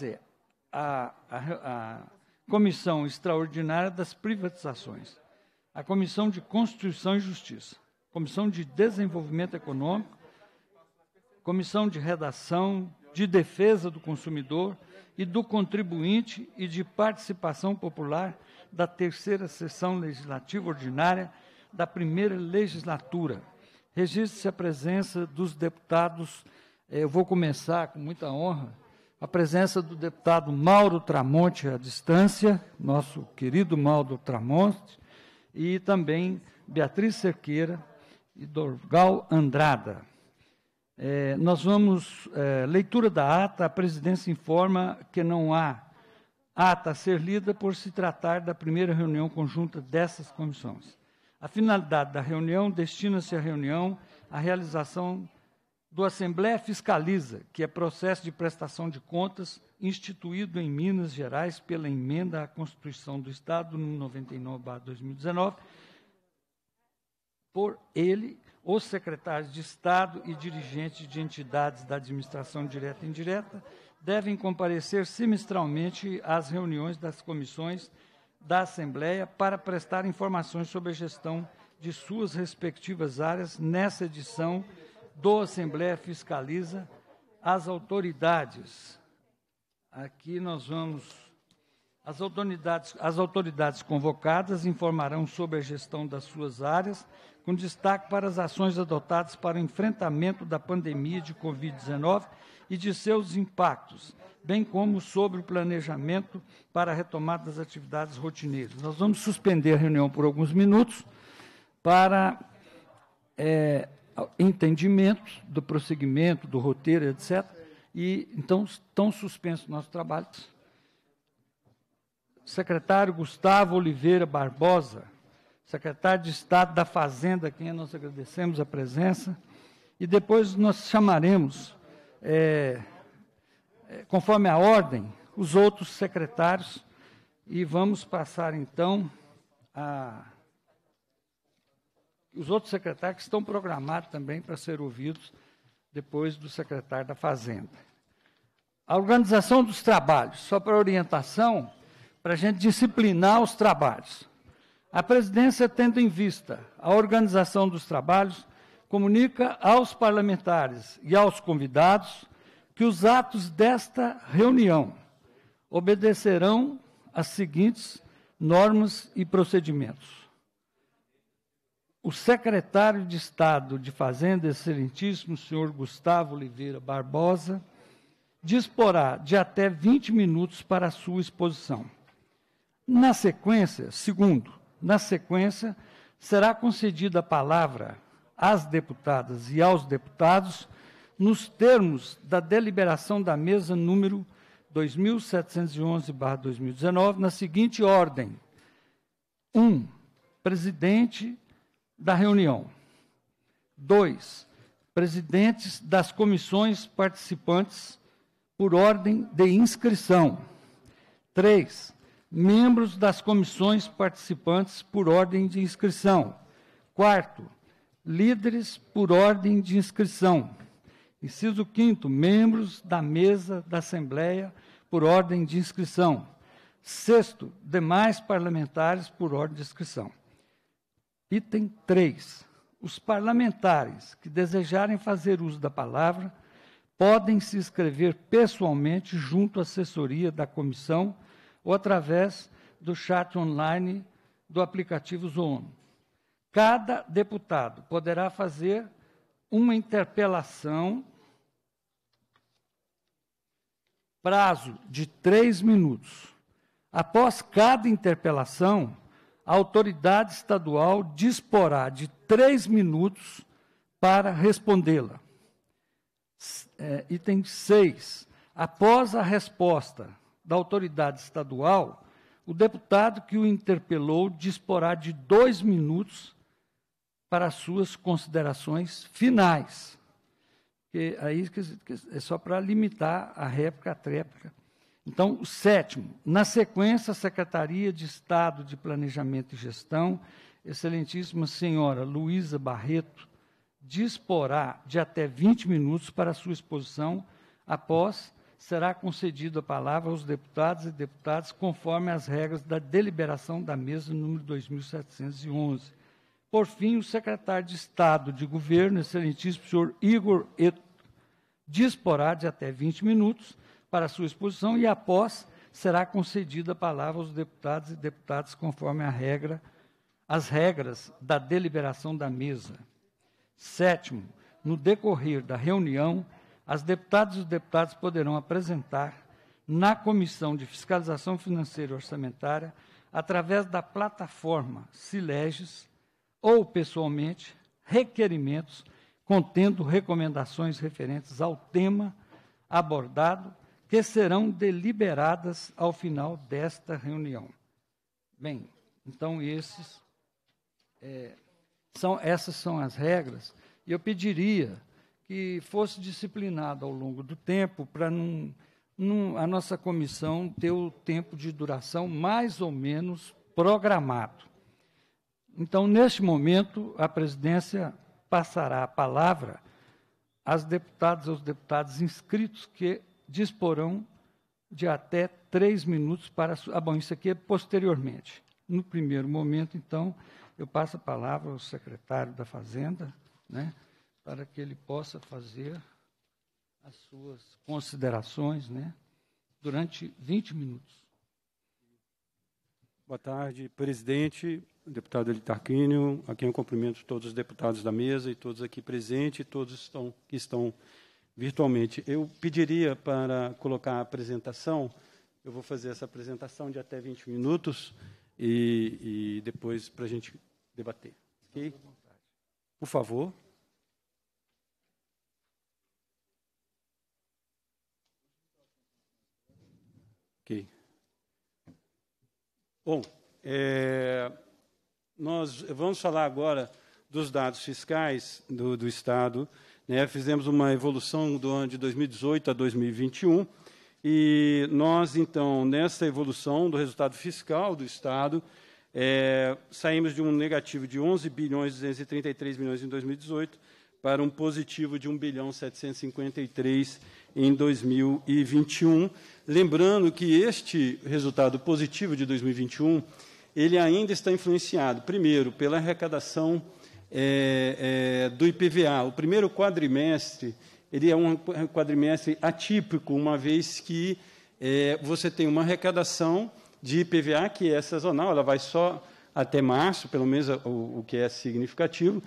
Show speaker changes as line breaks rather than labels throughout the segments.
dizer, a, a, a Comissão Extraordinária das Privatizações, a Comissão de Constituição e Justiça, Comissão de Desenvolvimento Econômico, Comissão de Redação, de Defesa do Consumidor e do Contribuinte e de Participação Popular da Terceira Sessão Legislativa Ordinária da Primeira Legislatura. Registre-se a presença dos deputados. Eh, eu vou começar com muita honra a presença do deputado Mauro Tramonte à distância, nosso querido Mauro Tramonte, e também Beatriz Cerqueira e Dorgal Andrada. É, nós vamos, é, leitura da ata, a presidência informa que não há ata a ser lida por se tratar da primeira reunião conjunta dessas comissões. A finalidade da reunião destina-se à reunião, à realização do Assembleia Fiscaliza, que é processo de prestação de contas instituído em Minas Gerais pela emenda à Constituição do Estado, no 99-2019, por ele, os secretários de Estado e dirigentes de entidades da administração direta e indireta devem comparecer semestralmente às reuniões das comissões da Assembleia para prestar informações sobre a gestão de suas respectivas áreas nessa edição do Assembleia Fiscaliza as autoridades. Aqui nós vamos. As autoridades, as autoridades convocadas informarão sobre a gestão das suas áreas, com destaque para as ações adotadas para o enfrentamento da pandemia de Covid-19 e de seus impactos, bem como sobre o planejamento para a retomada das atividades rotineiras. Nós vamos suspender a reunião por alguns minutos para é, entendimentos do prosseguimento, do roteiro, etc. E então estão suspensos nossos trabalhos. Secretário Gustavo Oliveira Barbosa, secretário de Estado da Fazenda, a quem nós agradecemos a presença, e depois nós chamaremos, é, é conforme a ordem, os outros secretários, e vamos passar então a os outros secretários estão programados também para ser ouvidos depois do secretário da Fazenda. A organização dos trabalhos, só para orientação, para a gente disciplinar os trabalhos. A presidência, tendo em vista a organização dos trabalhos, comunica aos parlamentares e aos convidados que os atos desta reunião obedecerão às seguintes normas e procedimentos o secretário de Estado de Fazenda, excelentíssimo senhor Gustavo Oliveira Barbosa, disporá de até 20 minutos para a sua exposição. Na sequência, segundo, na sequência, será concedida a palavra às deputadas e aos deputados nos termos da deliberação da mesa número 2711/2019, na seguinte ordem: 1. Um, presidente da reunião. Dois, presidentes das comissões participantes por ordem de inscrição. Três, membros das comissões participantes por ordem de inscrição. Quarto, líderes por ordem de inscrição. Inciso quinto, membros da mesa da Assembleia por ordem de inscrição. Sexto, demais parlamentares por ordem de inscrição. Item 3. Os parlamentares que desejarem fazer uso da palavra podem se inscrever pessoalmente junto à assessoria da comissão ou através do chat online do aplicativo Zoom. Cada deputado poderá fazer uma interpelação, prazo de três minutos. Após cada interpelação, a autoridade estadual disporá de três minutos para respondê-la. É, item 6. Após a resposta da autoridade estadual, o deputado que o interpelou disporá de dois minutos para suas considerações finais. E aí é só para limitar a réplica, a tréplica então, o sétimo, na sequência, a Secretaria de Estado de Planejamento e Gestão, excelentíssima senhora Luísa Barreto, disporá de até 20 minutos para sua exposição, após será concedido a palavra aos deputados e deputadas conforme as regras da deliberação da mesa número 2711. Por fim, o secretário de Estado de Governo, excelentíssimo senhor Igor Eto, disporá de até 20 minutos para sua exposição e, após, será concedida a palavra aos deputados e deputadas conforme a regra, as regras da deliberação da mesa. Sétimo, no decorrer da reunião, as deputadas e os deputados poderão apresentar na Comissão de Fiscalização Financeira e Orçamentária, através da plataforma Sileges, ou pessoalmente, requerimentos contendo recomendações referentes ao tema abordado que serão deliberadas ao final desta reunião. Bem, então esses, é, são, essas são as regras, e eu pediria que fosse disciplinado ao longo do tempo para não, a nossa comissão ter o tempo de duração mais ou menos programado. Então, neste momento, a presidência passará a palavra às deputadas e aos deputados inscritos que disporão de até três minutos para. Ah, bom, isso aqui é posteriormente. No primeiro momento, então, eu passo a palavra ao secretário da Fazenda, né, para que ele possa fazer as suas considerações, né, durante 20 minutos. Boa tarde, presidente,
deputado Elitarquínio, a quem eu cumprimento todos os deputados da mesa e todos aqui presentes, e todos estão, que estão virtualmente. Eu pediria para colocar a apresentação, eu vou fazer essa apresentação de até 20 minutos e, e depois para a gente debater. Por favor. Ok. Bom, é, nós vamos falar agora dos dados fiscais do, do Estado né? Fizemos uma evolução do ano de 2018 a 2021 e nós, então, nessa evolução do resultado fiscal do Estado, é, saímos de um negativo de 11 bilhões 233 milhões em 2018 para um positivo de 1 bilhão 753 em 2021. Lembrando que este resultado positivo de 2021, ele ainda está influenciado, primeiro, pela arrecadação é, é, do IPVA. O primeiro quadrimestre ele é um quadrimestre atípico, uma vez que é, você tem uma arrecadação de IPVA que é sazonal, ela vai só até março, pelo menos o, o que é significativo.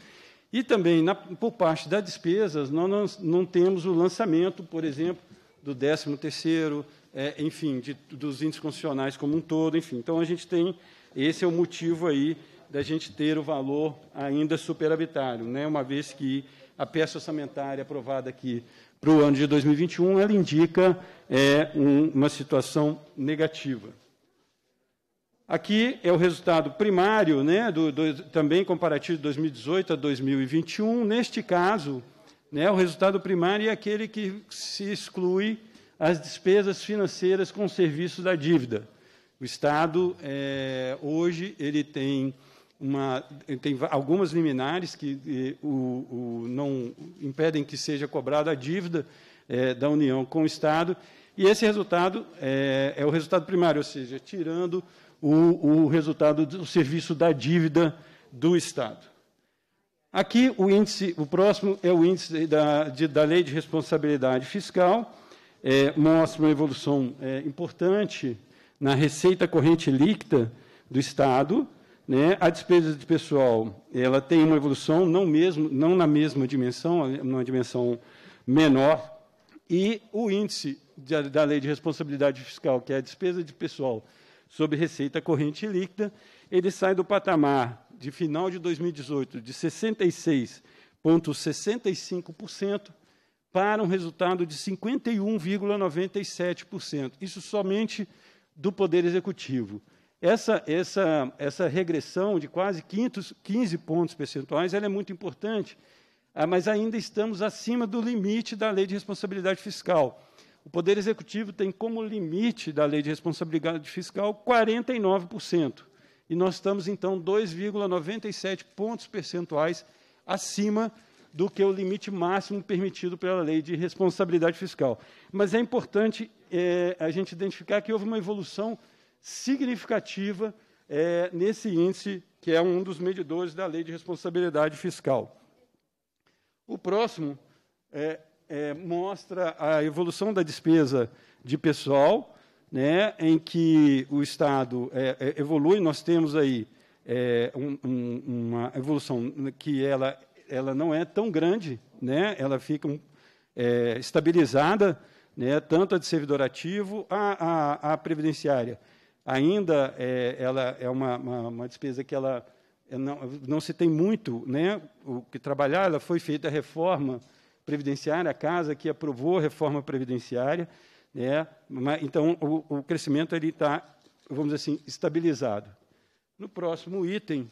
E também, na, por parte das despesas, nós não, não temos o lançamento, por exemplo, do 13º, é, enfim, de, dos índices constitucionais como um todo, enfim. Então, a gente tem, esse é o motivo aí da gente ter o valor ainda superavitário, né? uma vez que a peça orçamentária aprovada aqui para o ano de 2021, ela indica é, um, uma situação negativa. Aqui é o resultado primário, né, do, do, também comparativo de 2018 a 2021. Neste caso, né, o resultado primário é aquele que se exclui as despesas financeiras com serviço da dívida. O Estado, é, hoje, ele tem uma, tem algumas liminares que e, o, o, não impedem que seja cobrada a dívida é, da União com o Estado, e esse resultado é, é o resultado primário, ou seja, tirando o, o resultado do serviço da dívida do Estado. Aqui o índice, o próximo é o índice da, de, da lei de responsabilidade fiscal, é, mostra uma evolução é, importante na receita corrente líquida do Estado, né? A despesa de pessoal ela tem uma evolução, não, mesmo, não na mesma dimensão, numa dimensão menor, e o índice de, da lei de responsabilidade fiscal, que é a despesa de pessoal sobre receita corrente líquida, ele sai do patamar de final de 2018 de 66,65% para um resultado de 51,97%. Isso somente do Poder Executivo. Essa, essa, essa regressão de quase 15 pontos percentuais ela é muito importante, ah, mas ainda estamos acima do limite da lei de responsabilidade fiscal. O Poder Executivo tem como limite da lei de responsabilidade fiscal 49%. E nós estamos, então, 2,97 pontos percentuais acima do que o limite máximo permitido pela lei de responsabilidade fiscal. Mas é importante é, a gente identificar que houve uma evolução significativa é, nesse índice, que é um dos medidores da Lei de Responsabilidade Fiscal. O próximo é, é, mostra a evolução da despesa de pessoal, né, em que o Estado é, é, evolui, nós temos aí é, um, um, uma evolução que ela, ela não é tão grande, né, ela fica um, estabilizada, né, tanto a de servidor ativo, a, a, a previdenciária ainda é, ela é uma, uma, uma despesa que ela é, não, não, se tem muito né, o que trabalhar. Ela foi feita a reforma previdenciária, a casa que aprovou a reforma previdenciária. Né, então, o, o crescimento está, vamos dizer assim, estabilizado. No próximo item,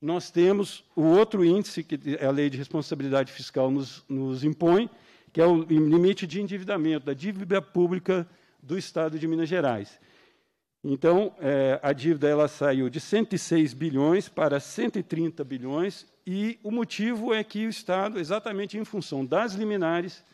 nós temos o outro índice que é a Lei de Responsabilidade Fiscal nos, nos impõe, que é o limite de endividamento da dívida pública do Estado de Minas Gerais. Então, é, a dívida ela saiu de 106 bilhões para 130 bilhões, e o motivo é que o Estado, exatamente em função das liminares,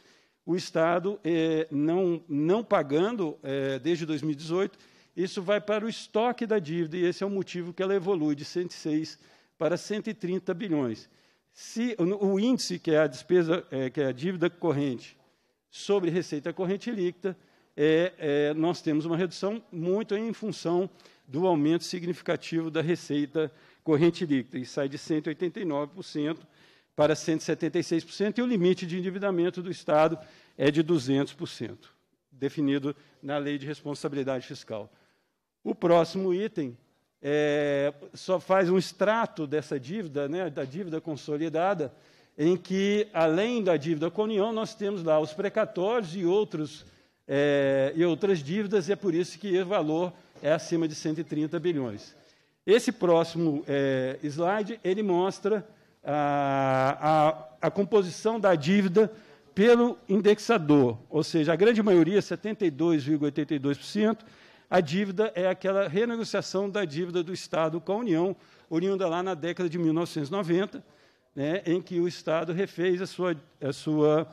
o Estado, é, não, não pagando é, desde 2018, isso vai para o estoque da dívida, e esse é o motivo que ela evolui de 106 para 130 bilhões. Se o índice, que é a despesa, que é a dívida corrente sobre receita corrente líquida, é, é, nós temos uma redução muito em função do aumento significativo da receita corrente líquida, e sai de 189% para 176%, e o limite de endividamento do Estado é de 200%, definido na Lei de Responsabilidade Fiscal. O próximo item é, só faz um extrato dessa dívida, né, da dívida consolidada, em que, além da dívida com a União, nós temos lá os precatórios e outros é, e outras dívidas, e é por isso que o valor é acima de 130 bilhões. Esse próximo é, slide, ele mostra a, a, a composição da dívida pelo indexador, ou seja, a grande maioria, 72,82%, a dívida é aquela renegociação da dívida do Estado com a União, oriunda lá na década de 1990, né, em que o Estado refez a sua, a sua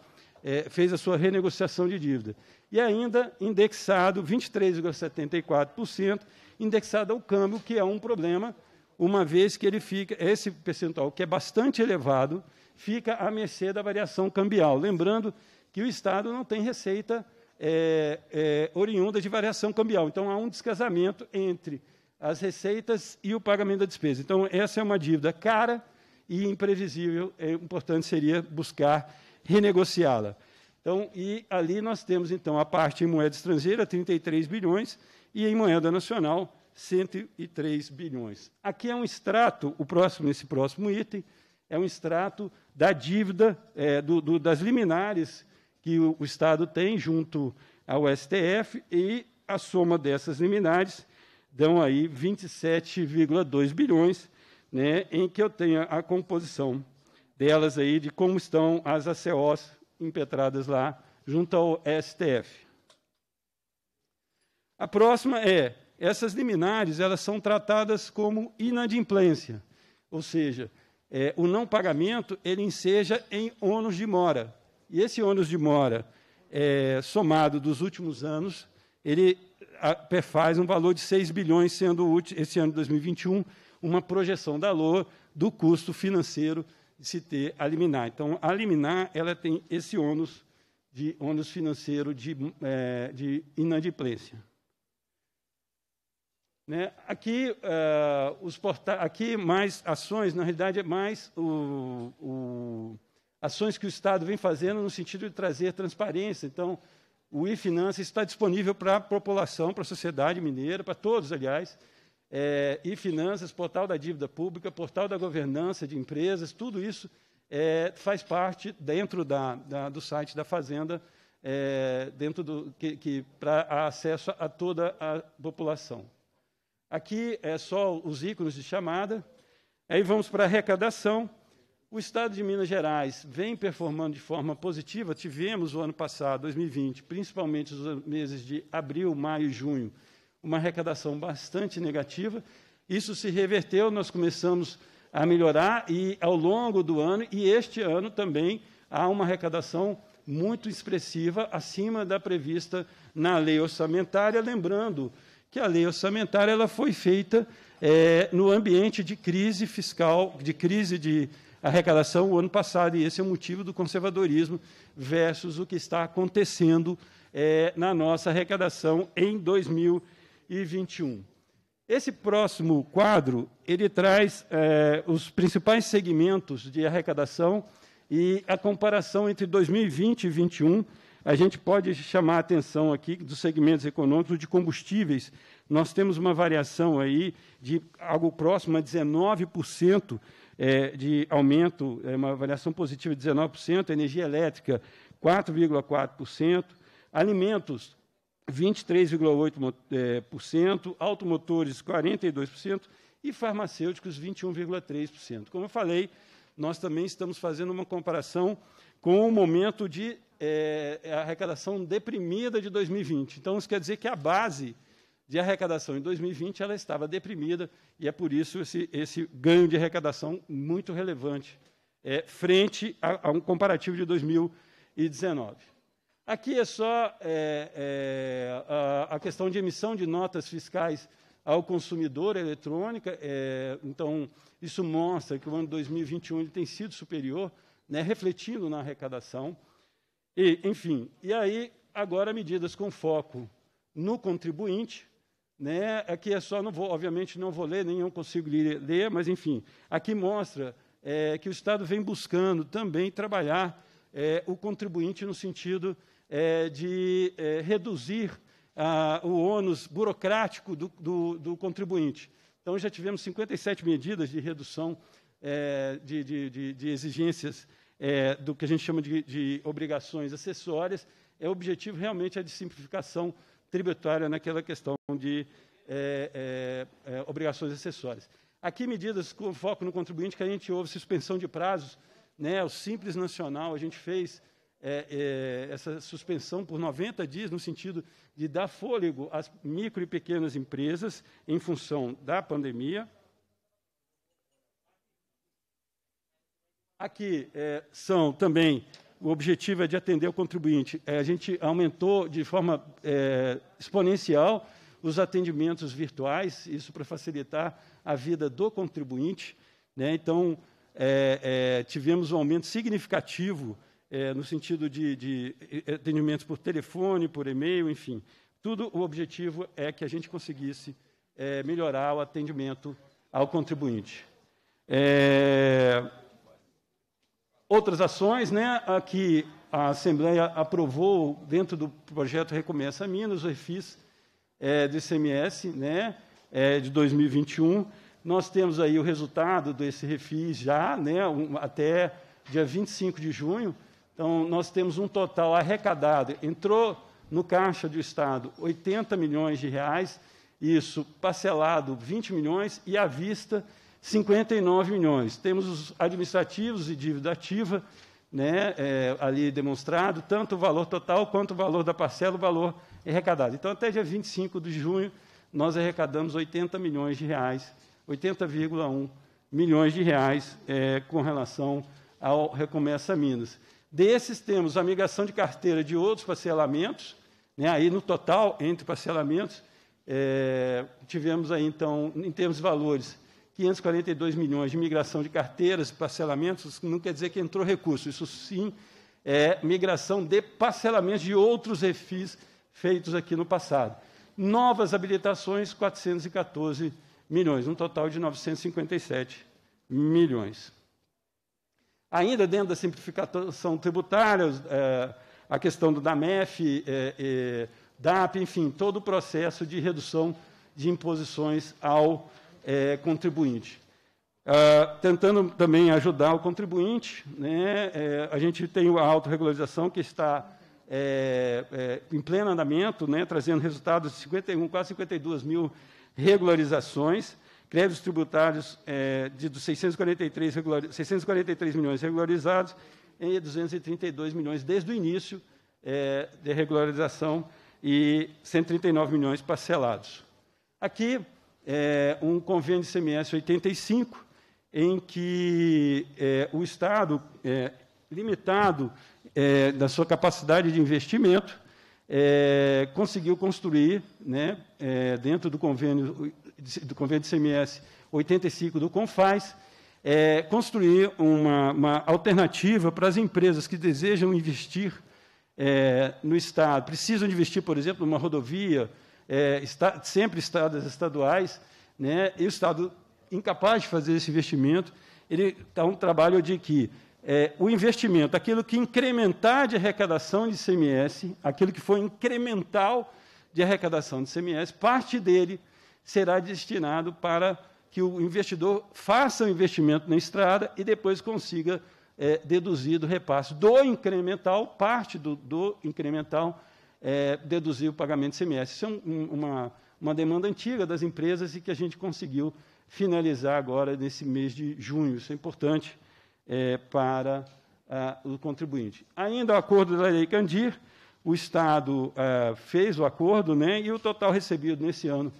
é, fez a sua renegociação de dívida. E ainda indexado 23,74%, indexado ao câmbio, que é um problema, uma vez que ele fica, esse percentual, que é bastante elevado, fica à mercê da variação cambial. Lembrando que o Estado não tem receita é, é, oriunda de variação cambial. Então, há um descasamento entre as receitas e o pagamento da despesa. Então, essa é uma dívida cara e imprevisível. É importante seria buscar renegociá-la. Então, e ali nós temos, então, a parte em moeda estrangeira, 33 bilhões, e em moeda nacional, 103 bilhões. Aqui é um extrato, o próximo, nesse próximo item, é um extrato da dívida, é, do, do, das liminares que o, o Estado tem junto ao STF, e a soma dessas liminares dão aí 27,2 bilhões, né, em que eu tenho a composição delas aí de como estão as ACOs impetradas lá junto ao STF. A próxima é, essas liminares, elas são tratadas como inadimplência, ou seja, é, o não pagamento, ele enseja em ônus de mora. E esse ônus de mora, é, somado dos últimos anos, ele perfaz um valor de 6 bilhões, sendo esse ano de 2021 uma projeção da LOA do custo financeiro se ter a liminar. Então, a liminar ela tem esse ônus, de, ônus financeiro de, é, de inadimplência. Né? Aqui, uh, os porta aqui, mais ações, na realidade, é mais o, o, ações que o Estado vem fazendo no sentido de trazer transparência. Então, o e está disponível para a população, para a sociedade mineira, para todos, aliás, é, e finanças, portal da dívida pública, portal da governança de empresas, tudo isso é, faz parte dentro da, da, do site da Fazenda, é, dentro do que, que para acesso a toda a população. Aqui é só os ícones de chamada. Aí vamos para a arrecadação. O Estado de Minas Gerais vem performando de forma positiva. Tivemos o ano passado, 2020, principalmente os meses de abril, maio e junho, uma arrecadação bastante negativa. Isso se reverteu, nós começamos a melhorar e ao longo do ano e este ano também há uma arrecadação muito expressiva acima da prevista na lei orçamentária, lembrando que a lei orçamentária ela foi feita é, no ambiente de crise fiscal, de crise de arrecadação o ano passado, e esse é o motivo do conservadorismo versus o que está acontecendo é, na nossa arrecadação em 2020 e 21. Esse próximo quadro ele traz é, os principais segmentos de arrecadação e a comparação entre 2020 e 2021. A gente pode chamar a atenção aqui dos segmentos econômicos de combustíveis. Nós temos uma variação aí de algo próximo a 19% é, eh, de aumento, é uma variação positiva de 19%, energia elétrica 4,4%, alimentos 23,8%, é, automotores 42% e farmacêuticos 21,3%. Como eu falei, nós também estamos fazendo uma comparação com o momento de é, é arrecadação deprimida de 2020. Então, isso quer dizer que a base de arrecadação em 2020 ela estava deprimida e é por isso esse, esse ganho de arrecadação muito relevante é, frente a, a um comparativo de 2019. Aqui é só é, é, a, a, questão de emissão de notas fiscais ao consumidor eletrônica. É, então, isso mostra que o ano 2021 ele tem sido superior, né, refletindo na arrecadação. E, enfim, e aí, agora, medidas com foco no contribuinte. Né, aqui é só, não vou, obviamente, não vou ler, nem eu consigo ler, mas, enfim, aqui mostra é, que o Estado vem buscando também trabalhar é, o contribuinte no sentido é, de é, reduzir ah, o ônus burocrático do, do, do, contribuinte. Então, já tivemos 57 medidas de redução é, de, de, de, de, exigências é, do que a gente chama de, obrigações acessórias. É o objetivo realmente é de simplificação tributária naquela questão de é, é, obrigações acessórias. Aqui, medidas com foco no contribuinte que a gente houve suspensão de prazos, né, o Simples Nacional, a gente fez é, é, essa suspensão por 90 dias, no sentido de dar fôlego às micro e pequenas empresas em função da pandemia. Aqui é, são também, o objetivo é de atender o contribuinte. É, a gente aumentou de forma é, exponencial os atendimentos virtuais, isso para facilitar a vida do contribuinte. Né? Então, é, é, tivemos um aumento significativo é, no sentido de, de atendimentos por telefone, por e-mail, enfim. Tudo o objetivo é que a gente conseguisse é, melhorar o atendimento ao contribuinte. É, outras ações, né, a que a Assembleia aprovou dentro do projeto Recomeça Minas, o refis é, do ICMS, né, é, de 2021. Nós temos aí o resultado desse refis já, né, um, até dia 25 de junho, então, nós temos um total arrecadado. Entrou no caixa do Estado 80 milhões de reais, isso parcelado 20 milhões e à vista 59 milhões. Temos os administrativos e dívida ativa né, é, ali demonstrado, tanto o valor total quanto o valor da parcela, o valor arrecadado. Então, até dia 25 de junho, nós arrecadamos 80 milhões de reais, 80,1 milhões de reais é, com relação ao Recomeça Minas. Desses temos a migração de carteira de outros parcelamentos, né? aí no total, entre parcelamentos, é, tivemos aí, então, em termos de valores, 542 milhões de migração de carteiras, parcelamentos, não quer dizer que entrou recurso, isso sim é migração de parcelamentos de outros refis feitos aqui no passado. Novas habilitações, 414 milhões, um total de 957 milhões ainda dentro da simplificação tributária, é, a questão do DAMEF, é, é, DAP, enfim, todo o processo de redução de imposições ao é, contribuinte. Ah, tentando também ajudar o contribuinte, né, é, a gente tem a autorregularização que está é, em pleno andamento, né, trazendo resultados de 51, quase 52 mil regularizações, Créditos tributários é, de, 643, regular, 643 milhões regularizados em 232 milhões desde o início é, de regularização e 139 milhões parcelados. Aqui, é, um convênio de CMS 85, em que é, o Estado, é, limitado da é, sua capacidade de investimento, é, conseguiu construir, né, é, dentro do convênio do convênio de CMS 85 do Confaz, é, construir uma, uma alternativa para as empresas que desejam investir é, no Estado, precisam investir, por exemplo, numa rodovia, é, está, sempre estados estaduais, né, e o Estado incapaz de fazer esse investimento, ele dá um trabalho de que é, o investimento, aquilo que incrementar de arrecadação de CMS aquilo que foi incremental de arrecadação de CMS parte dele será destinado para que o investidor faça o investimento na estrada e depois consiga é, deduzir do repasse do incremental, parte do, do incremental, é, deduzir o pagamento de CMS. Isso é um, uma, uma demanda antiga das empresas e que a gente conseguiu finalizar agora nesse mês de junho. Isso é importante é, para a, o contribuinte. Ainda o acordo da Lei Candir, o Estado a, é, fez o acordo né, e o total recebido nesse ano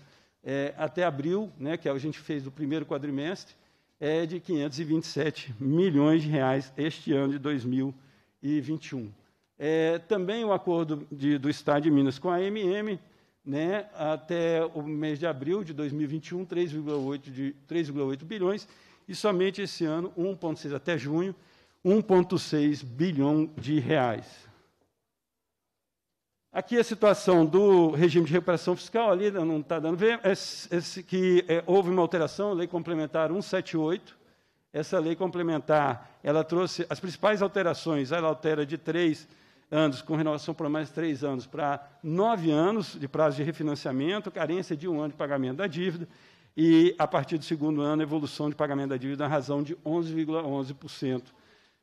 é, até abril, né, que a gente fez do primeiro quadrimestre, é de 527 milhões de reais este ano de 2021. É, também o acordo de, do Estado de Minas com a MM, né, até o mês de abril de 2021, 3,8 bilhões, e somente esse ano, 1,6 até junho, 1,6 bilhão de reais. Aqui a situação do regime de recuperação fiscal, ali né, não está dando ver, é, é, que é, houve uma alteração, lei complementar 178. Essa lei complementar, ela trouxe as principais alterações, ela altera de três anos, com renovação por mais três anos, para nove anos de prazo de refinanciamento, carência de um ano de pagamento da dívida, e a partir do segundo ano, evolução de pagamento da dívida na razão de 11,11%. ,11%,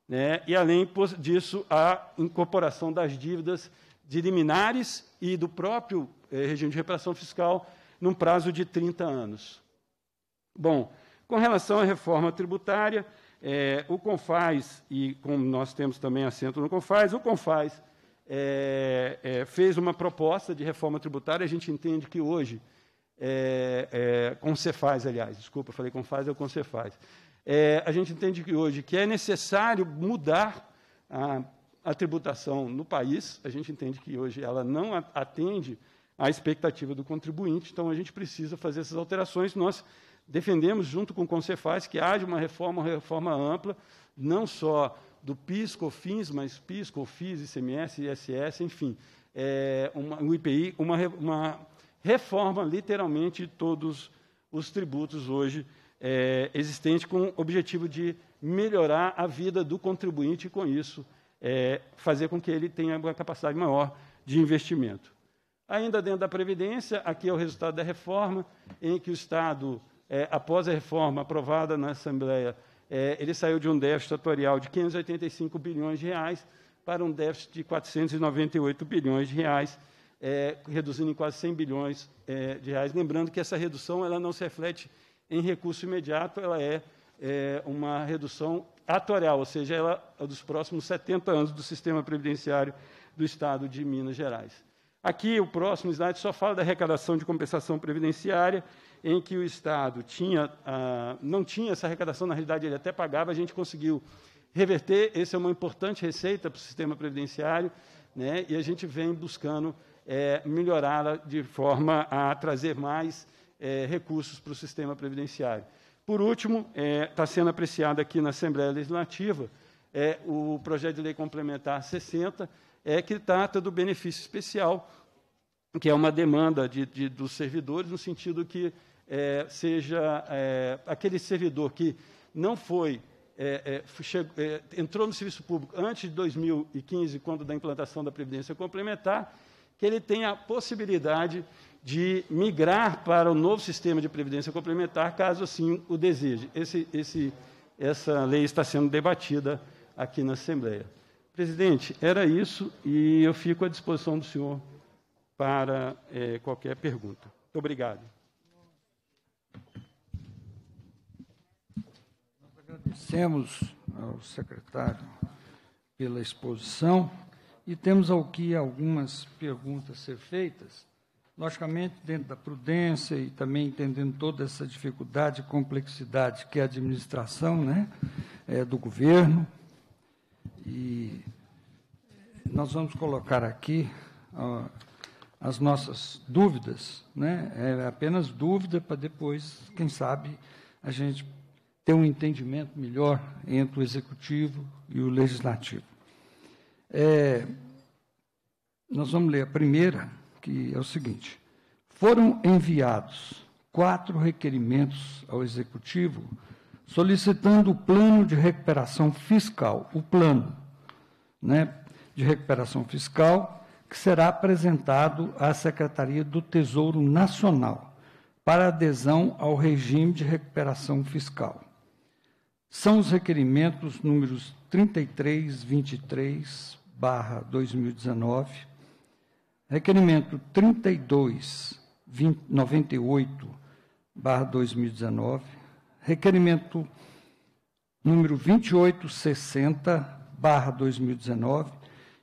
né? E além disso, a incorporação das dívidas de liminares e do próprio eh, regime de reparação fiscal num prazo de 30 anos. Bom, com relação à reforma tributária, eh, o CONFAS, e como nós temos também assento no CONFAS, o CONFAS eh, eh, fez uma proposta de reforma tributária, a gente entende que hoje, com eh, o eh, CONCEFAS, aliás, desculpa, falei CONFAS, é o CONCEFAS, a gente entende que hoje que é necessário mudar a a tributação no país, a gente entende que hoje ela não atende à expectativa do contribuinte, então a gente precisa fazer essas alterações. Nós defendemos, junto com o Concefaz, que haja uma reforma, uma reforma ampla, não só do PIS, COFINS, mas PIS, COFIS, ICMS, ISS, enfim, é, uma, o IPI, uma, uma reforma literalmente de todos os tributos hoje é, existentes, com o objetivo de melhorar a vida do contribuinte e, com isso, é, fazer com que ele tenha uma capacidade maior de investimento. Ainda dentro da Previdência, aqui é o resultado da reforma, em que o Estado, é, após a reforma aprovada na Assembleia, é, ele saiu de um déficit atuarial de 585 bilhões de reais para um déficit de 498 bilhões de reais, é, reduzindo em quase 100 bilhões é, de reais. Lembrando que essa redução ela não se reflete em recurso imediato, ela é, é uma redução atuarial, ou seja, ela é dos próximos 70 anos do sistema previdenciário do Estado de Minas Gerais. Aqui, o próximo slide só fala da arrecadação de compensação previdenciária, em que o Estado tinha, ah, não tinha essa arrecadação, na realidade ele até pagava, a gente conseguiu reverter, essa é uma importante receita para o sistema previdenciário, né, e a gente vem buscando é, melhorá-la de forma a trazer mais é, recursos para o sistema previdenciário. Por último, está é, tá sendo apreciado aqui na Assembleia Legislativa é, o projeto de lei complementar 60, é, que trata do benefício especial, que é uma demanda de, de, dos servidores, no sentido que é, seja é, aquele servidor que não foi é, é chegou, é, entrou no serviço público antes de 2015, quando da implantação da previdência complementar, que ele tenha a possibilidade de migrar para o novo sistema de previdência complementar, caso assim o deseje. Esse, esse, essa lei está sendo debatida aqui na Assembleia. Presidente, era isso e eu fico à disposição do senhor para é, qualquer
pergunta. Muito obrigado. Nós agradecemos ao secretário pela exposição e temos aqui algumas perguntas a ser feitas logicamente, dentro da prudência e também entendendo toda essa dificuldade e complexidade que é a administração né, é, do governo. E nós vamos colocar aqui ó, as nossas dúvidas, né, é apenas dúvida para depois, quem sabe, a gente ter um entendimento melhor entre o executivo e o legislativo. É, nós vamos ler a primeira que é o seguinte: foram enviados quatro requerimentos ao Executivo solicitando o plano de recuperação fiscal, o plano né, de recuperação fiscal que será apresentado à Secretaria do Tesouro Nacional para adesão ao regime de recuperação fiscal. São os requerimentos números 3323 barra 2019, Requerimento 32, 20, 98, barra 2019. Requerimento número 2860, barra 2019.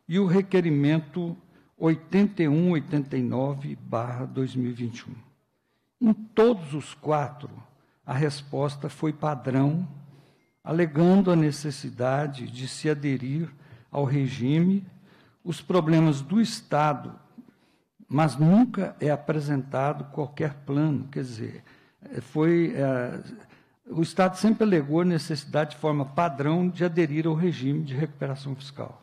E o requerimento 8189, barra 2021. Em todos os quatro, a resposta foi padrão, alegando a necessidade de se aderir ao regime, os problemas do Estado mas nunca é apresentado qualquer plano. Quer dizer, eh, foi. É, o Estado sempre alegou a necessidade de forma padrão de aderir ao regime de recuperação fiscal.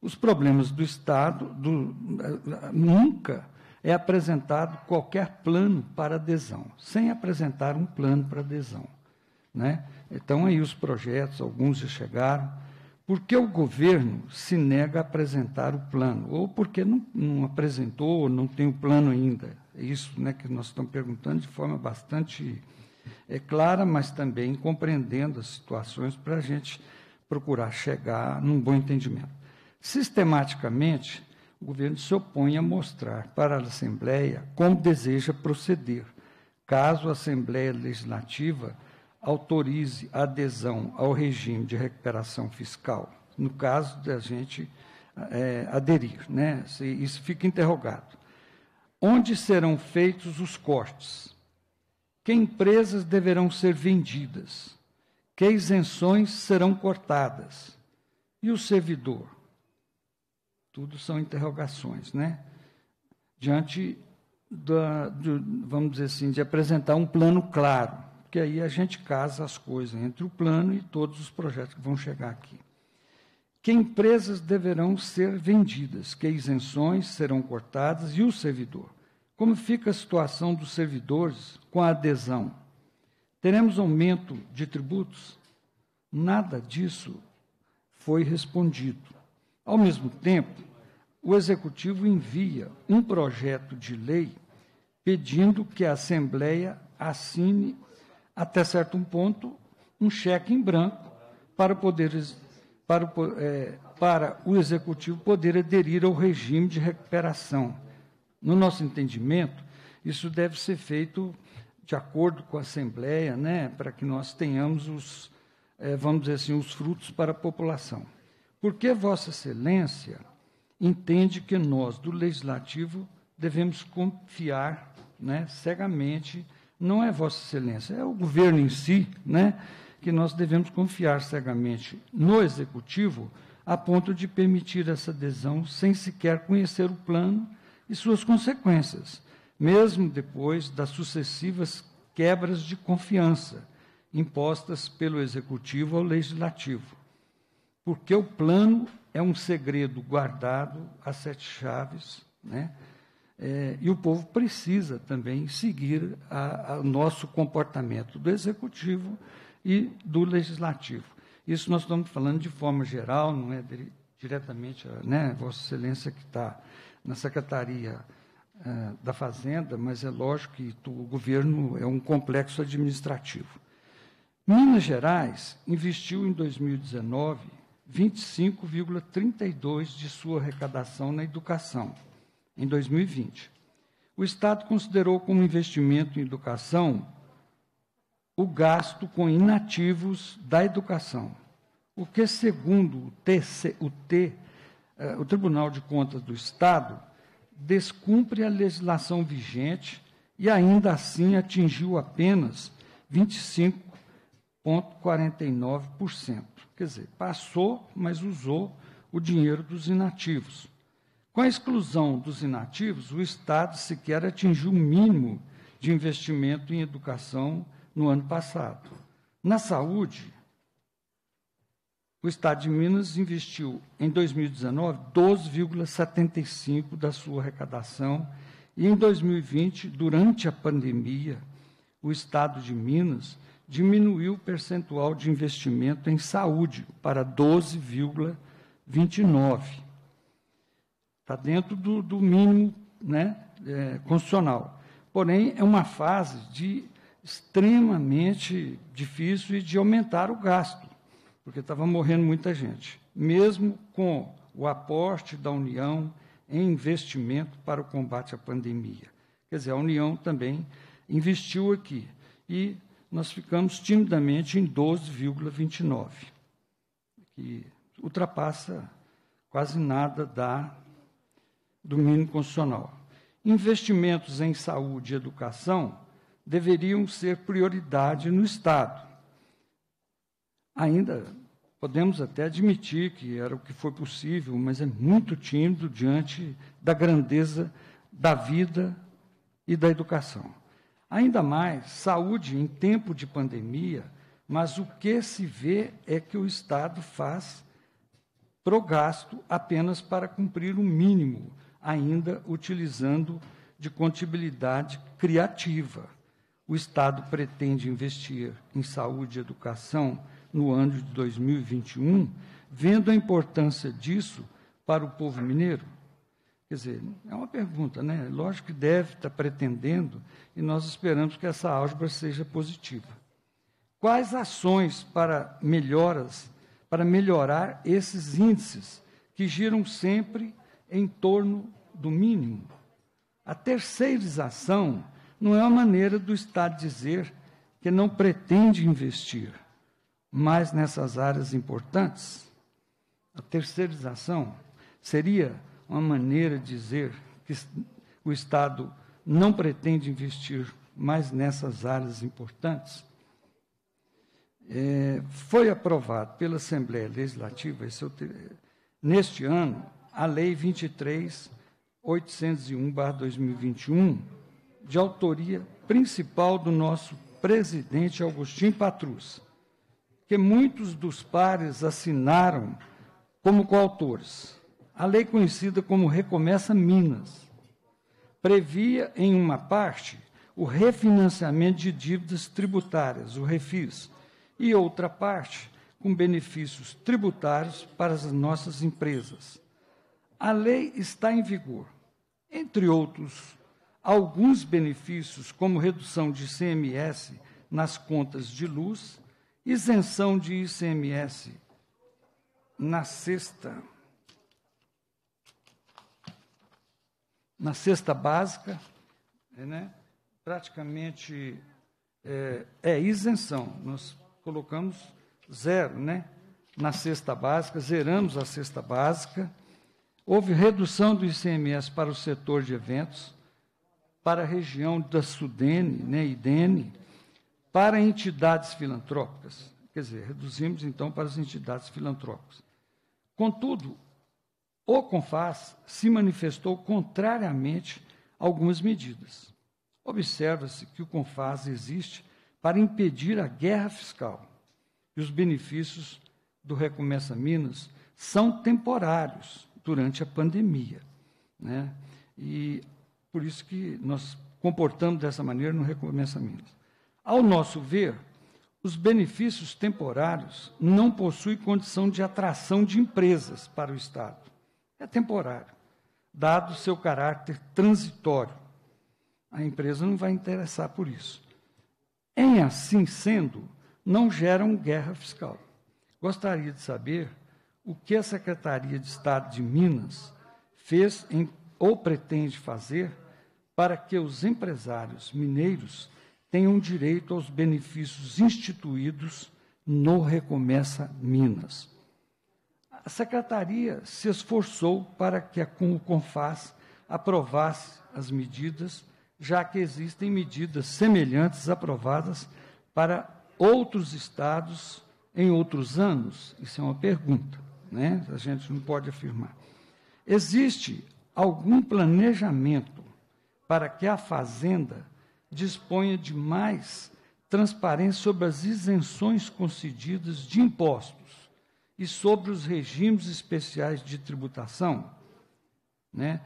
Os problemas do Estado do, eh, nunca é apresentado qualquer plano para adesão, sem apresentar um plano para adesão. Né? Então, aí os projetos, alguns já chegaram, porque o governo se nega a apresentar o plano, ou porque não, não apresentou, ou não tem o plano ainda. É isso né, que nós estamos perguntando de forma bastante é, clara, mas também compreendendo as situações para a gente procurar chegar num bom entendimento. Sistematicamente, o governo se opõe a mostrar para a Assembleia como deseja proceder, caso a Assembleia Legislativa autorize a adesão ao regime de recuperação fiscal, no caso da gente é, aderir, né? Isso fica interrogado. Onde serão feitos os cortes? Que empresas deverão ser vendidas? Que isenções serão cortadas? E o servidor? Tudo são interrogações, né? Diante da, do, vamos dizer assim, de apresentar um plano claro porque aí a gente casa as coisas entre o plano e todos os projetos que vão chegar aqui. Que empresas deverão ser vendidas, que isenções serão cortadas e o servidor. Como fica a situação dos servidores com a adesão? Teremos aumento de tributos? Nada disso foi respondido. Ao mesmo tempo, o executivo envia um projeto de lei pedindo que a Assembleia assine até certo ponto, um cheque em branco para, poderes para, é, para o executivo poder aderir ao regime de recuperação. No nosso entendimento, isso deve ser feito de acordo com a Assembleia, né, para que nós tenhamos os, é, vamos dizer assim, os frutos para a população. Porque Vossa Excelência entende que nós, do Legislativo, devemos confiar né, cegamente não é Vossa Excelência, é o governo em si, né, que nós devemos confiar cegamente no executivo a ponto de permitir essa adesão sem sequer conhecer o plano e suas consequências, mesmo depois das sucessivas quebras de confiança impostas pelo executivo ao legislativo. Porque o plano é um segredo guardado a sete chaves, né? É, e o povo precisa também seguir o nosso comportamento do executivo e do legislativo. Isso nós estamos falando de forma geral, não é de, diretamente, né, Vossa Excelência que está na Secretaria é, da Fazenda, mas é lógico que tu, o governo é um complexo administrativo. Minas Gerais investiu em 2019 25,32% de sua arrecadação na educação em 2020. O Estado considerou como investimento em educação o gasto com inativos da educação, o que, segundo o, TC, o, T, eh, o Tribunal de Contas do Estado, descumpre a legislação vigente e ainda assim atingiu apenas 25,49%. Quer dizer, passou, mas usou o dinheiro dos inativos. Com a exclusão dos inativos, o Estado sequer atingiu o mínimo de investimento em educação no ano passado. Na saúde, o Estado de Minas investiu em 2019 12,75% da sua arrecadação e em 2020, durante a pandemia, o Estado de Minas diminuiu o percentual de investimento em saúde para 12,29%. Está dentro do, do, mínimo né, é, constitucional. Porém, é uma fase de extremamente difícil e de aumentar o gasto, porque estava morrendo muita gente. Mesmo com o aporte da União em investimento para o combate à pandemia. Quer dizer, a União também investiu aqui e nós ficamos timidamente em 12,29, que ultrapassa quase nada da domínio constitucional. Investimentos em saúde e educação deveriam ser prioridade no Estado. Ainda podemos até admitir que era o que foi possível, mas é muito tímido diante da grandeza da vida e da educação. Ainda mais, saúde em tempo de pandemia, mas o que se vê é que o Estado faz pro gasto apenas para cumprir o mínimo ainda utilizando de contabilidade criativa. O Estado pretende investir em saúde e educação no ano de 2021, vendo a importância disso para o povo mineiro? Quer dizer, é uma pergunta, né? Lógico que deve estar pretendendo e nós esperamos que essa álgebra seja positiva. Quais ações para melhoras, para melhorar esses índices que giram sempre em torno do mínimo. A terceirização não é uma maneira do Estado dizer que não pretende investir mais nessas áreas importantes. A terceirização seria uma maneira de dizer que o Estado não pretende investir mais nessas áreas importantes. É, foi aprovado pela Assembleia Legislativa, esse, neste ano, a Lei 23.801-2021, de autoria principal do nosso presidente Augustinho Patrus, que muitos dos pares assinaram como coautores. A lei conhecida como Recomeça Minas previa, em uma parte, o refinanciamento de dívidas tributárias, o REFIS, e outra parte, com benefícios tributários para as nossas empresas a lei está em vigor. Entre outros, alguns benefícios, como redução de ICMS nas contas de luz, isenção de ICMS na cesta na cesta básica, né? praticamente é, é, isenção. Nós colocamos zero né? na cesta básica, zeramos a cesta básica. Houve redução do ICMS para o setor de eventos, para a região da Sudene né, e Dene, para entidades filantrópicas. Quer dizer, reduzimos então para as entidades filantrópicas. Contudo, o CONFAS se manifestou contrariamente a algumas medidas. Observa-se que o CONFAS existe para impedir a guerra fiscal e os benefícios do Recomeça Minas são temporários durante a pandemia. Né? E por isso que nós comportamos dessa maneira no recomeçamento. Ao nosso ver, os benefícios temporários não possuem condição de atração de empresas para o Estado. É temporário, dado seu caráter transitório. A empresa não vai interessar por isso. Em assim sendo, não geram guerra fiscal. Gostaria de saber o que a Secretaria de Estado de Minas fez em, ou pretende fazer para que os empresários mineiros tenham direito aos benefícios instituídos no Recomeça Minas. A Secretaria se esforçou para que a CONFAS aprovasse as medidas, já que existem medidas semelhantes aprovadas para outros estados em outros anos? Isso é uma pergunta né? a gente não pode afirmar. Existe algum planejamento para que a Fazenda disponha de mais transparência sobre as isenções concedidas de impostos e sobre os regimes especiais de tributação, né?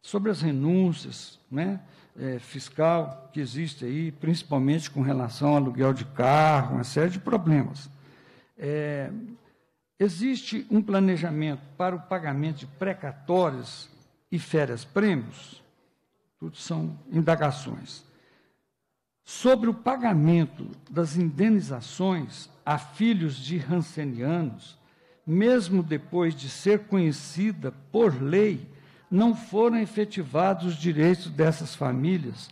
sobre as renúncias né? É, fiscal que existe aí, principalmente com relação ao aluguel de carro, uma série de problemas. É, Existe um planejamento para o pagamento de precatórios e férias-prêmios? Tudo são indagações. Sobre o pagamento das indenizações a filhos de rancenianos, mesmo depois de ser conhecida por lei, não foram efetivados os direitos dessas famílias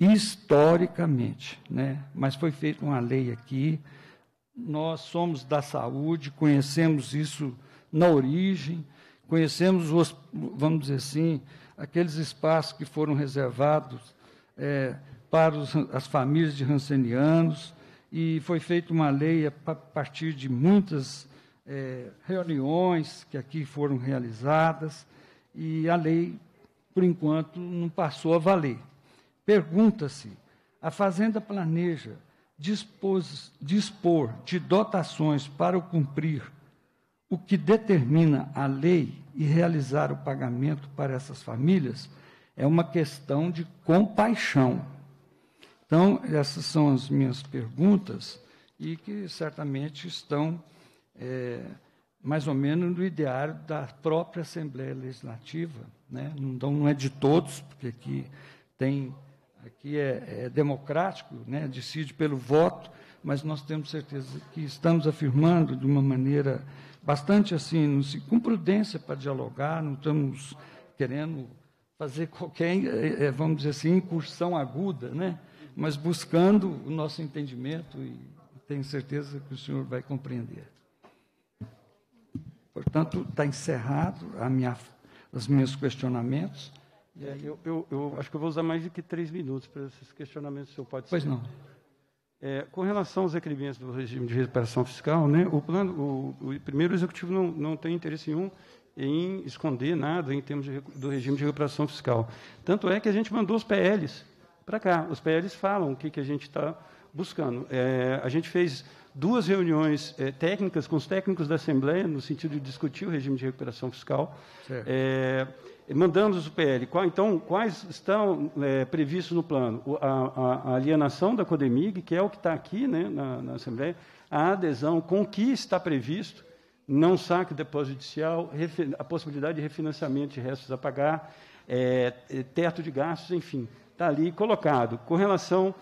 historicamente, né? Mas foi feita uma lei aqui nós somos da saúde, conhecemos isso na origem, conhecemos, os, vamos dizer assim, aqueles espaços que foram reservados é, para os, as famílias de rancenianos, e foi feita uma lei a partir de muitas é, reuniões que aqui foram realizadas, e a lei, por enquanto, não passou a valer. Pergunta-se: a Fazenda planeja dispor de dotações para o cumprir o que determina a lei e realizar o pagamento para essas famílias é uma questão de compaixão. Então, essas são as minhas perguntas e que certamente estão é, mais ou menos no ideário da própria Assembleia Legislativa. Né? Então, não é de todos, porque aqui tem aqui é, é democrático, né, decide pelo voto, mas nós temos certeza que estamos afirmando de uma maneira bastante assim, com prudência para dialogar, não estamos querendo fazer qualquer, é, é, vamos dizer assim, incursão aguda, né? mas buscando o nosso entendimento e tenho certeza que o senhor vai compreender. Portanto, está encerrado minha, os meus questionamentos
eu, eu, eu, acho que eu vou usar mais do que três minutos para esses questionamentos, se eu pode Pois ser. não. É, com relação aos requerimentos do regime
de recuperação fiscal,
né, o, plano, o, o primeiro o executivo não, não tem interesse nenhum em esconder nada em termos de, do regime de recuperação fiscal. Tanto é que a gente mandou os PLs para cá. Os PLs falam o que, que a gente está buscando. É, a gente fez duas reuniões é, técnicas com os técnicos da Assembleia, no sentido de discutir o regime de recuperação fiscal. Certo é, mandando o PL, qual, então, quais estão é, previstos no plano? A, a, a, alienação da Codemig, que é o que está aqui né, na, na, Assembleia, a adesão com o que está previsto, não saque depósito judicial, a possibilidade de refinanciamento de restos a pagar, é, é teto de gastos, enfim está ali colocado. Com relação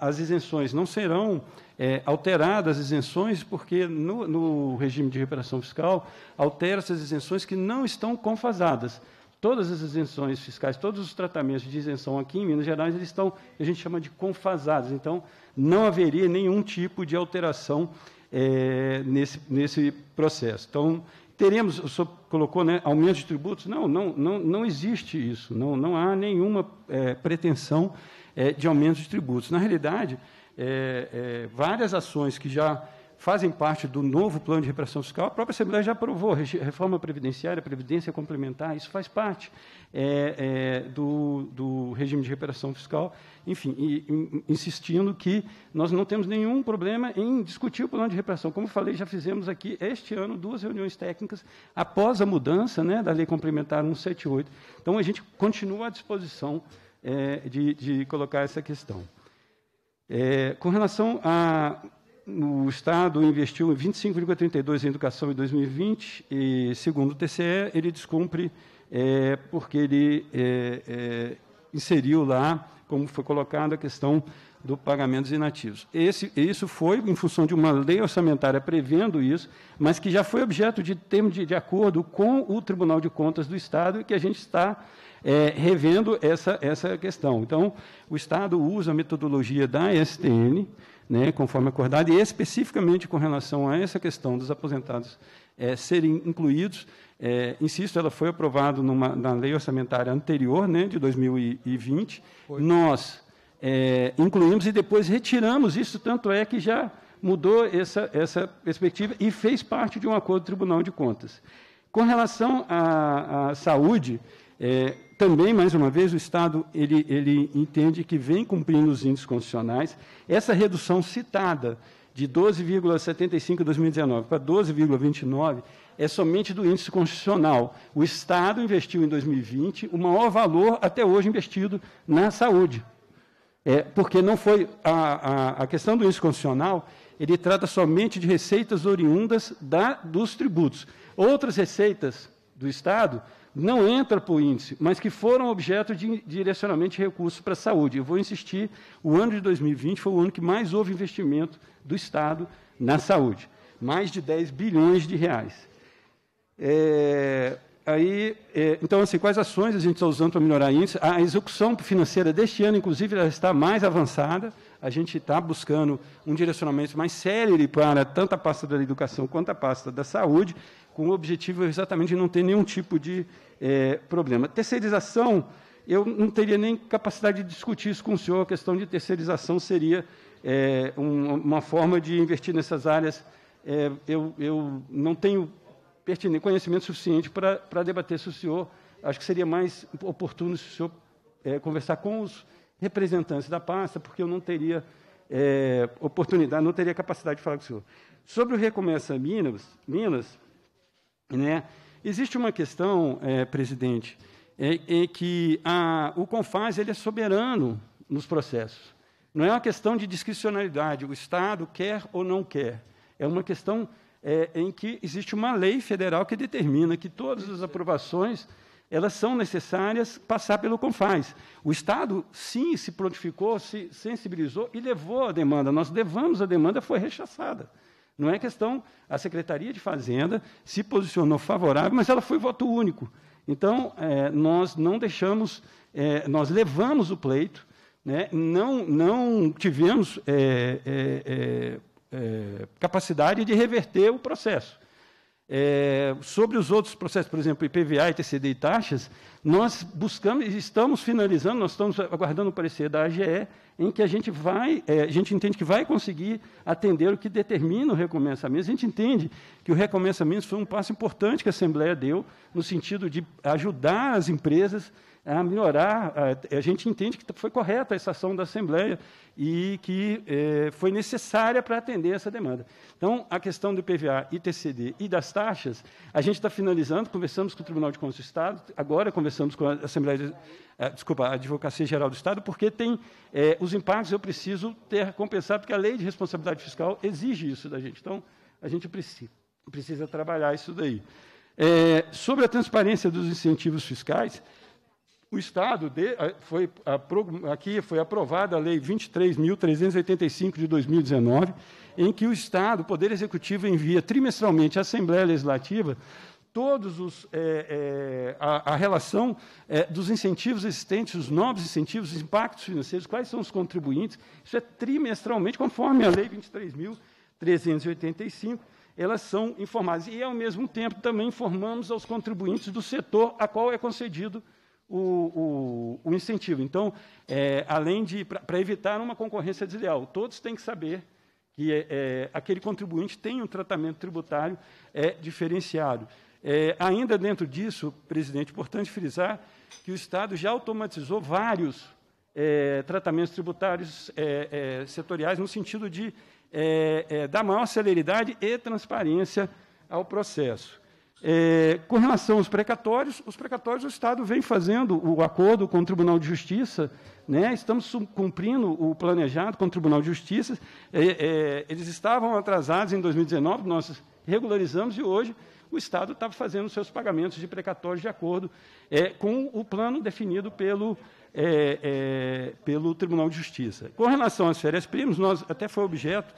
às isenções, não serão é, alteradas as isenções, porque no, no regime de reparação fiscal altera-se as isenções que não estão confasadas todas as isenções fiscais, todos os tratamentos de isenção aqui em Minas Gerais, eles estão, a gente chama de confasados. Então, não haveria nenhum tipo de alteração é, nesse, nesse processo. Então, Teremos, o senhor colocou, né, aumento de tributos? Não, não, não, não existe isso. Não, não há nenhuma é, pretensão é, de aumento de tributos. Na realidade, é, é várias ações que já fazem parte do novo plano de repressão fiscal. A própria Assembleia já aprovou reforma previdenciária, previdência complementar, isso faz parte é, é, do, do, regime de repressão fiscal. Enfim, e, insistindo que nós não temos nenhum problema em discutir o plano de repressão. Como falei, já fizemos aqui este ano duas reuniões técnicas após a mudança né, da Lei Complementar 178. Então, a gente continua à disposição é, de, de colocar essa questão. É, com relação a o Estado investiu 25,32 em educação em 2020 e, segundo o TCE, ele descumpre é, porque ele é, é, inseriu lá, como foi colocado, a questão do pagamento dos inativos. Esse, isso foi em função de uma lei orçamentária prevendo isso, mas que já foi objeto de termo de, de acordo com o Tribunal de Contas do Estado e que a gente está é, revendo essa, essa questão. Então, o Estado usa a metodologia da STN, né, conforme acordado, e especificamente com relação a essa questão dos aposentados é, serem incluídos. É, insisto, ela foi aprovada numa, na lei orçamentária anterior, né, de 2020. Foi. Nós é, incluímos e depois retiramos isso, tanto é que já mudou essa, essa perspectiva e fez parte de um acordo do Tribunal de Contas. Com relação à, à saúde, é, também, mais uma vez, o Estado ele, ele entende que vem cumprindo os índices constitucionais. Essa redução citada de 12,75 em 2019 para 12,29 é somente do índice constitucional. O Estado investiu em 2020 o maior valor até hoje investido na saúde. É, porque não foi a, a, a, questão do índice constitucional, ele trata somente de receitas oriundas da, dos tributos. Outras receitas do Estado não entra para o índice, mas que foram objeto de direcionamento de recursos para a saúde. Eu vou insistir, o ano de 2020 foi o ano que mais houve investimento do Estado na saúde. Mais de 10 bilhões de reais. É, aí, é, então, assim, quais ações a gente está usando para melhorar o índice? A execução financeira deste ano, inclusive, ela está mais avançada. A gente está buscando um direcionamento mais célere para tanto a pasta da educação quanto a pasta da saúde com o objetivo exatamente de não ter nenhum tipo de é, problema. Terceirização, eu não teria nem capacidade de discutir isso com o senhor, a questão de terceirização seria é, um, uma forma de investir nessas áreas. É, eu, eu não tenho conhecimento suficiente para debater isso com o senhor. Acho que seria mais oportuno se o senhor é, conversar com os representantes da pasta, porque eu não teria é, oportunidade, não teria capacidade de falar com o senhor. Sobre o Recomeça Minas, Minas né? Existe uma questão, é, presidente, é, é que a, o CONFAS ele é soberano nos processos. Não é uma questão de discricionalidade, o Estado quer ou não quer. É uma questão é, em que existe uma lei federal que determina que todas as aprovações elas são necessárias passar pelo CONFAS. O Estado, sim, se prontificou, se sensibilizou e levou a demanda. Nós levamos a demanda, foi rechaçada. Não é questão, a Secretaria de Fazenda se posicionou favorável, mas ela foi voto único. Então, é, nós não deixamos, é, nós levamos o pleito, né, não, não tivemos é, é, é, é capacidade de reverter o processo. É, sobre os outros processos, por exemplo, IPVA, ITCD e taxas, nós buscamos, estamos finalizando, nós estamos aguardando o parecer da AGE, em que a gente vai, é, a gente entende que vai conseguir atender o que determina o recomeçamento. A gente entende que o recomeçamento foi um passo importante que a Assembleia deu, no sentido de ajudar as empresas a melhorar. A, a gente entende que foi correta essa ação da Assembleia e que eh, foi necessária para atender essa demanda. Então, a questão do IPVA, ITCD e das taxas, a gente está finalizando, conversamos com o Tribunal de Contas do Estado, agora conversamos com a Assembleia, de, eh, desculpa, a Advocacia Geral do Estado, porque tem eh, os impactos eu preciso ter compensado, porque a lei de responsabilidade fiscal exige isso da gente. Então, a gente precisa, precisa trabalhar isso daí. sobre a transparência dos incentivos fiscais, o Estado de, foi, aqui foi aprovada a Lei 23.385 de 2019, em que o Estado, o Poder Executivo, envia trimestralmente à Assembleia Legislativa todos os é, é, a, a, relação é, dos incentivos existentes, os novos incentivos, os impactos financeiros, quais são os contribuintes. Isso é trimestralmente, conforme a Lei 23.385, elas são informadas. E, ao mesmo tempo, também informamos aos contribuintes do setor a qual é concedido o, o, o incentivo. Então, é, além de, para evitar uma concorrência desleal, todos têm que saber que é, é, aquele contribuinte tem um tratamento tributário é, diferenciado. É, ainda dentro disso, presidente, importante frisar que o Estado já automatizou vários é, tratamentos tributários é, é setoriais no sentido de é, é, dar maior celeridade e transparência ao processo. É, com relação aos precatórios, os precatórios o Estado vem fazendo o acordo com o Tribunal de Justiça, né? estamos cumprindo o planejado com o Tribunal de Justiça. É, é, eles estavam atrasados em 2019, nós regularizamos e hoje o Estado está fazendo seus pagamentos de precatórios de acordo é, com o plano definido pelo, é, é, pelo Tribunal de Justiça. Com relação às férias primas, nós até foi objeto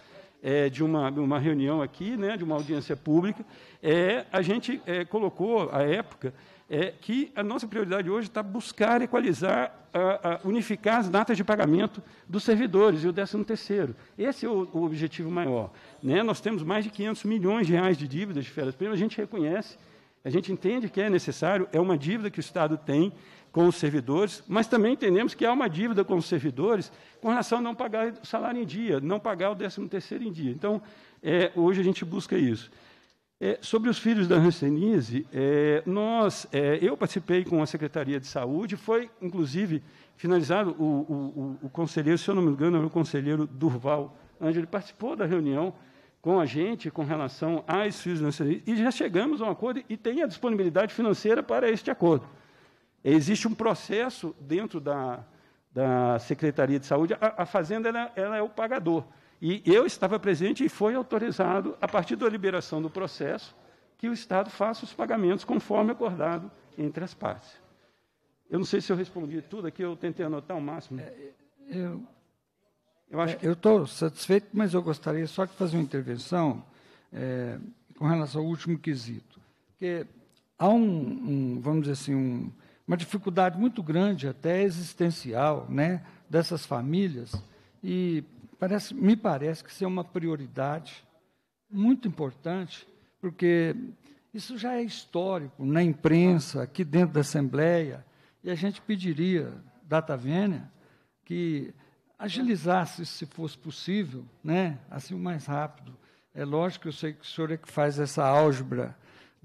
é, de uma, uma reunião aqui, né, de uma audiência pública, é, a gente é, colocou, à época, é, que a nossa prioridade hoje está buscar equalizar, a, a unificar as datas de pagamento dos servidores e o 13 terceiro. Esse é o, o objetivo maior. Né? Nós temos mais de 500 milhões de reais de dívidas de férias primas, a gente reconhece, a gente entende que é necessário, é uma dívida que o Estado tem, com os servidores, mas também entendemos que há uma dívida com os servidores com relação a não pagar o salário em dia, não pagar o 13 terceiro em dia. Então, é, hoje a gente busca isso. É, sobre os filhos da Hansenise, é, nós, é, eu participei com a Secretaria de Saúde, foi, inclusive, finalizado o, o, o, o conselheiro, se eu não me engano, era é o conselheiro Durval Ângelo, participou da reunião com a gente com relação aos filhos da Hansenise, e já chegamos a um acordo e tem a disponibilidade financeira para este acordo. Existe um processo dentro da, da Secretaria de Saúde, a, a Fazenda ela, ela é o pagador. E eu estava presente e foi autorizado, a partir da liberação do processo, que o Estado faça os pagamentos conforme acordado entre as partes. Eu não sei se eu respondi tudo aqui, eu tentei anotar o máximo. É, é
eu eu é, que... estou satisfeito, mas eu gostaria só de fazer uma intervenção é, com relação ao último quesito. Porque há um, um vamos dizer assim, um, uma dificuldade muito grande, até existencial, né, dessas famílias. E parece, me parece que isso é uma prioridade muito importante, porque isso já é histórico na imprensa, aqui dentro da Assembleia, e a gente pediria, data vênia, que agilizasse, se fosse possível, né, assim o mais rápido. É lógico que eu sei que o senhor é que faz essa álgebra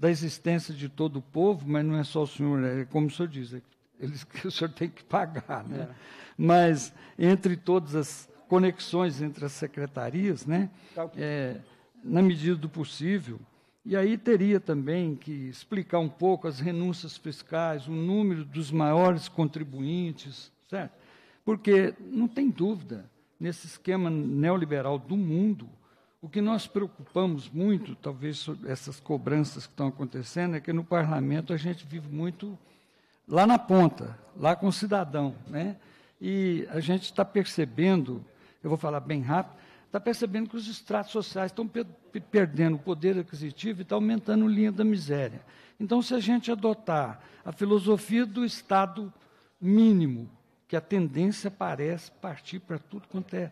da existência de todo o povo, mas não é só o senhor, né? é como o senhor diz, é, eles, o senhor tem que pagar, né? É. Mas entre todas as conexões entre as secretarias, né? Tá é, na medida do possível. E aí teria também que explicar um pouco as renúncias fiscais, o número dos maiores contribuintes, certo? Porque não tem dúvida, nesse esquema neoliberal do mundo, o que nós preocupamos muito, talvez sobre essas cobranças que estão acontecendo, é que no parlamento a gente vive muito lá na ponta, lá com o cidadão, né? E a gente está percebendo, eu vou falar bem rápido, está percebendo que os estratos sociais estão per perdendo o poder aquisitivo e está aumentando a linha da miséria. Então, se a gente adotar a filosofia do Estado mínimo, que a tendência parece partir para tudo quanto é,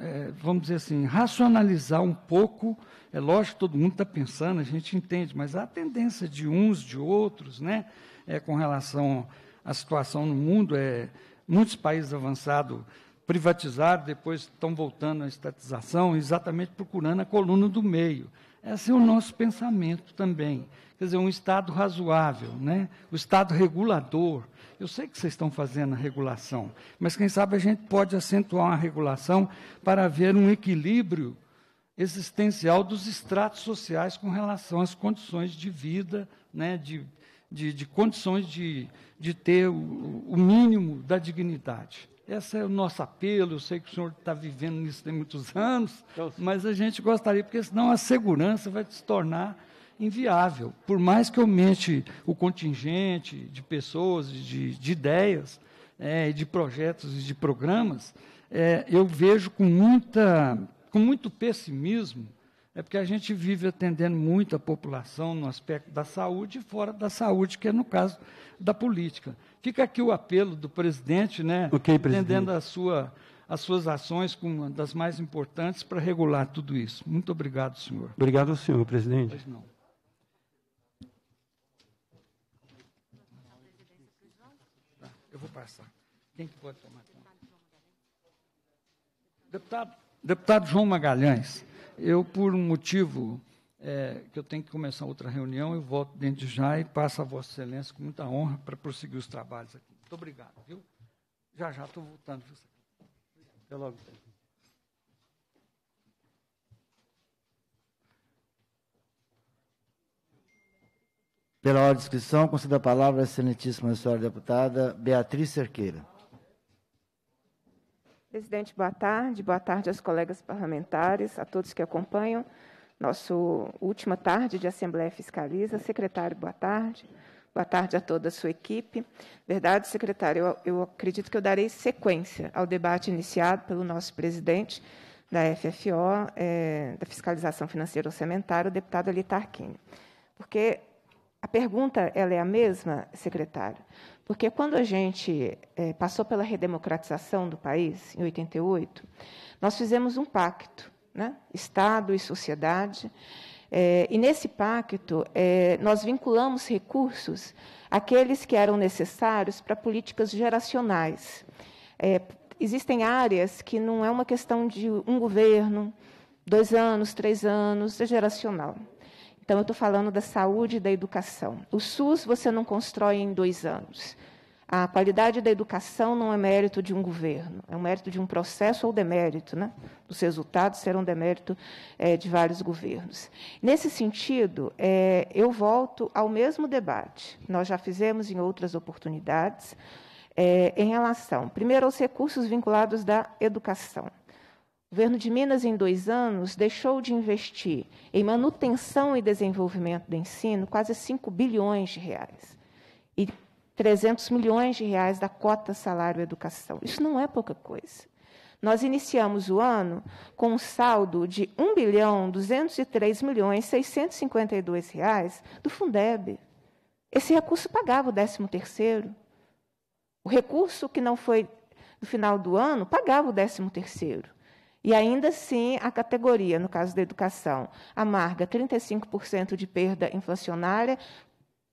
é, vamos dizer assim, racionalizar um pouco. É lógico que todo mundo está pensando, a gente entende, mas a tendência de uns, de outros, né, é, com relação à situação no mundo, é, muitos países avançados privatizaram, depois estão voltando à estatização, exatamente procurando a coluna do meio. Esse é o nosso pensamento também. Quer dizer, um Estado razoável, né? o Estado regulador, eu sei que vocês estão fazendo a regulação, mas quem sabe a gente pode acentuar uma regulação para haver um equilíbrio existencial dos estratos sociais com relação às condições de vida, né, de, de, de condições de, de ter o, o mínimo da dignidade. Esse é o nosso apelo. Eu sei que o senhor está vivendo nisso tem muitos anos, então, mas a gente gostaria, porque senão a segurança vai se tornar inviável. Por mais que aumente o contingente de pessoas, de, de ideias, é, de projetos e de programas, é, eu vejo com, muita, com muito pessimismo, é porque a gente vive atendendo muito a população no aspecto da saúde e fora da saúde, que é no caso da política. Fica aqui o apelo do presidente, né, okay, presidente. atendendo a sua as suas ações como uma das mais importantes para regular tudo isso. Muito obrigado, senhor.
Obrigado, senhor presidente. Pois
não. passa. Quem que pode tomar conta? Deputado, deputado João Magalhães, eu, por um motivo é, que eu tenho que começar outra reunião, eu volto dentro de já e passo a Vossa Excelência com muita honra para prosseguir os trabalhos aqui. Muito obrigado, viu? Já, já estou voltando. Até logo. Então.
Pela ordem de inscrição, concedo a palavra à excelentíssima senhora deputada Beatriz Cerqueira.
Presidente, boa tarde. Boa tarde aos colegas parlamentares, a todos que acompanham. Nossa última tarde de Assembleia Fiscaliza. Secretário, boa tarde. Boa tarde a toda a sua equipe. Verdade, secretário, eu, eu acredito que eu darei sequência ao debate iniciado pelo nosso presidente da FFO, é, eh, da Fiscalização Financeira Orçamentária, o deputado Alitarquini. Porque a pergunta ela é a mesma, secretário, porque quando a gente é, passou pela redemocratização do país, em 88, nós fizemos um pacto, né? Estado e sociedade, é, e nesse pacto é, nós vinculamos recursos àqueles que eram necessários para políticas geracionais. existem áreas que não é uma questão de um governo, dois anos, três anos, é geracional. Então, eu estou falando da saúde e da educação. O SUS você não constrói em dois anos. A qualidade da educação não é mérito de um governo, é um mérito de um processo ou demérito, né? Os resultados serão demérito é, de vários governos. Nesse sentido, é, eu volto ao mesmo debate. Nós já fizemos em outras oportunidades é, em relação, primeiro, aos recursos vinculados da educação. O governo de Minas, em dois anos, deixou de investir em manutenção e desenvolvimento do ensino quase 5 bilhões de reais e 300 milhões de reais da cota salário-educação. Isso não é pouca coisa. Nós iniciamos o ano com um saldo de 1 bilhão 203 milhões 652 reais do Fundeb. Esse recurso pagava o 13 terceiro. O recurso que não foi no final do ano pagava o 13 terceiro. E ainda assim, a categoria, no caso da educação, amarga 35% de perda inflacionária,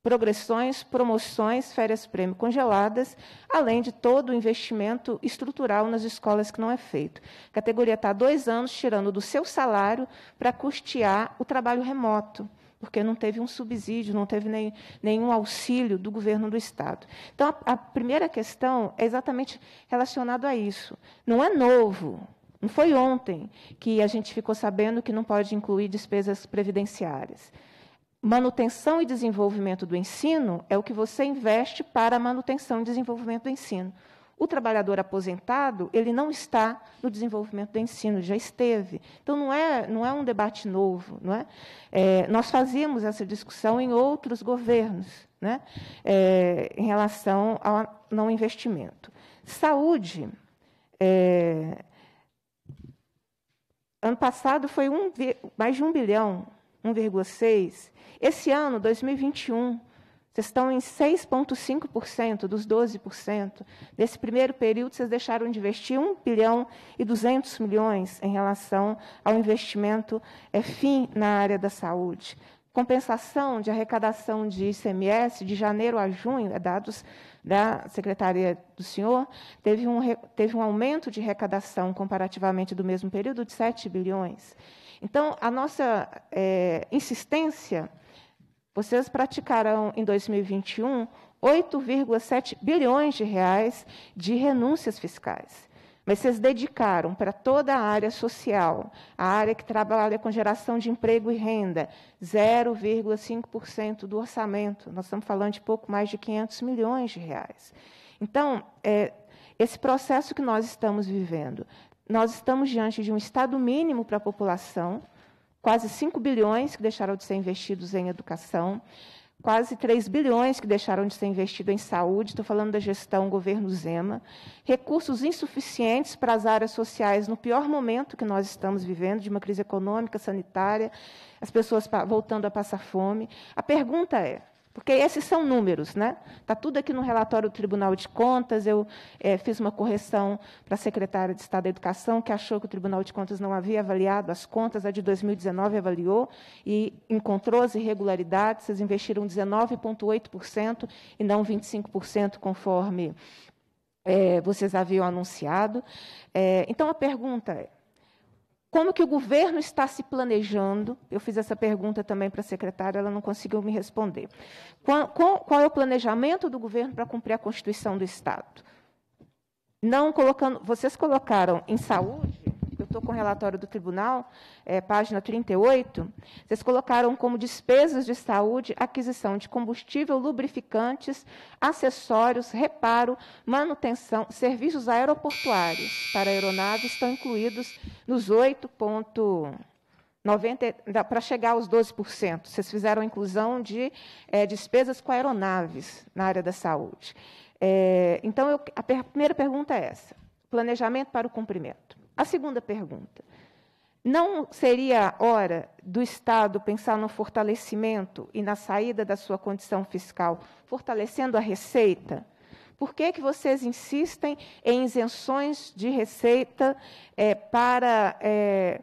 progressões, promoções, férias-prêmio congeladas, além de todo o investimento estrutural nas escolas que não é feito. A categoria está há dois anos tirando do seu salário para custear o trabalho remoto porque não teve um subsídio, não teve nem, nenhum auxílio do governo do Estado. Então, a, a primeira questão é exatamente relacionada a isso. Não é novo, não foi ontem que a gente ficou sabendo que não pode incluir despesas previdenciárias. Manutenção e desenvolvimento do ensino é o que você investe para a manutenção e desenvolvimento do ensino. O trabalhador aposentado, ele não está no desenvolvimento do ensino, já esteve. Então, não é, não é um debate novo. Não é? é nós fazíamos essa discussão em outros governos, né? É, em relação ao não investimento. Saúde, é, Ano passado foi um, mais de 1 bilhão, 1,6. Esse ano, 2021, vocês estão em 6,5% dos 12%. Nesse primeiro período, vocês deixaram de investir 1 bilhão e 200 milhões em relação ao investimento é, fim na área da saúde. Compensação de arrecadação de ICMS de janeiro a junho, é dados da Secretaria do senhor, teve um, teve um aumento de arrecadação comparativamente do mesmo período de 7 bilhões. Então, a nossa é, insistência, vocês praticarão em 2021 8,7 bilhões de reais de renúncias fiscais mas vocês dedicaram para toda a área social, a área que trabalha com geração de emprego e renda, 0,5% do orçamento. Nós estamos falando de pouco mais de 500 milhões de reais. Então, é, esse processo que nós estamos vivendo, nós estamos diante de um Estado mínimo para a população, quase 5 bilhões que deixaram de ser investidos em educação quase 3 bilhões que deixaram de ser investidos em saúde, estou falando da gestão governo Zema, recursos insuficientes para as áreas sociais no pior momento que nós estamos vivendo, de uma crise econômica, sanitária, as pessoas voltando a passar fome. A pergunta é: porque esses são números, né? Está tudo aqui no relatório do Tribunal de Contas. Eu é, fiz uma correção para a secretária de Estado da Educação, que achou que o Tribunal de Contas não havia avaliado as contas, a de 2019 avaliou e encontrou as irregularidades. Vocês investiram 19,8% e não 25%, conforme é, vocês haviam anunciado. É, então, a pergunta é como que o governo está se planejando? Eu fiz essa pergunta também para a secretária, ela não conseguiu me responder. Qual, qual, qual é o planejamento do governo para cumprir a Constituição do Estado? Não colocando, vocês colocaram em saúde estou com o relatório do tribunal, é, página 38, vocês colocaram como despesas de saúde aquisição de combustível, lubrificantes, acessórios, reparo, manutenção, serviços aeroportuários para aeronaves estão incluídos nos 8,90 para chegar aos 12%. Vocês fizeram a inclusão de é, despesas com aeronaves na área da saúde. É, então, eu, a, per, a primeira pergunta é essa: planejamento para o cumprimento. A segunda pergunta: não seria hora do Estado pensar no fortalecimento e na saída da sua condição fiscal, fortalecendo a receita? Por que, que vocês insistem em isenções de receita é, para é,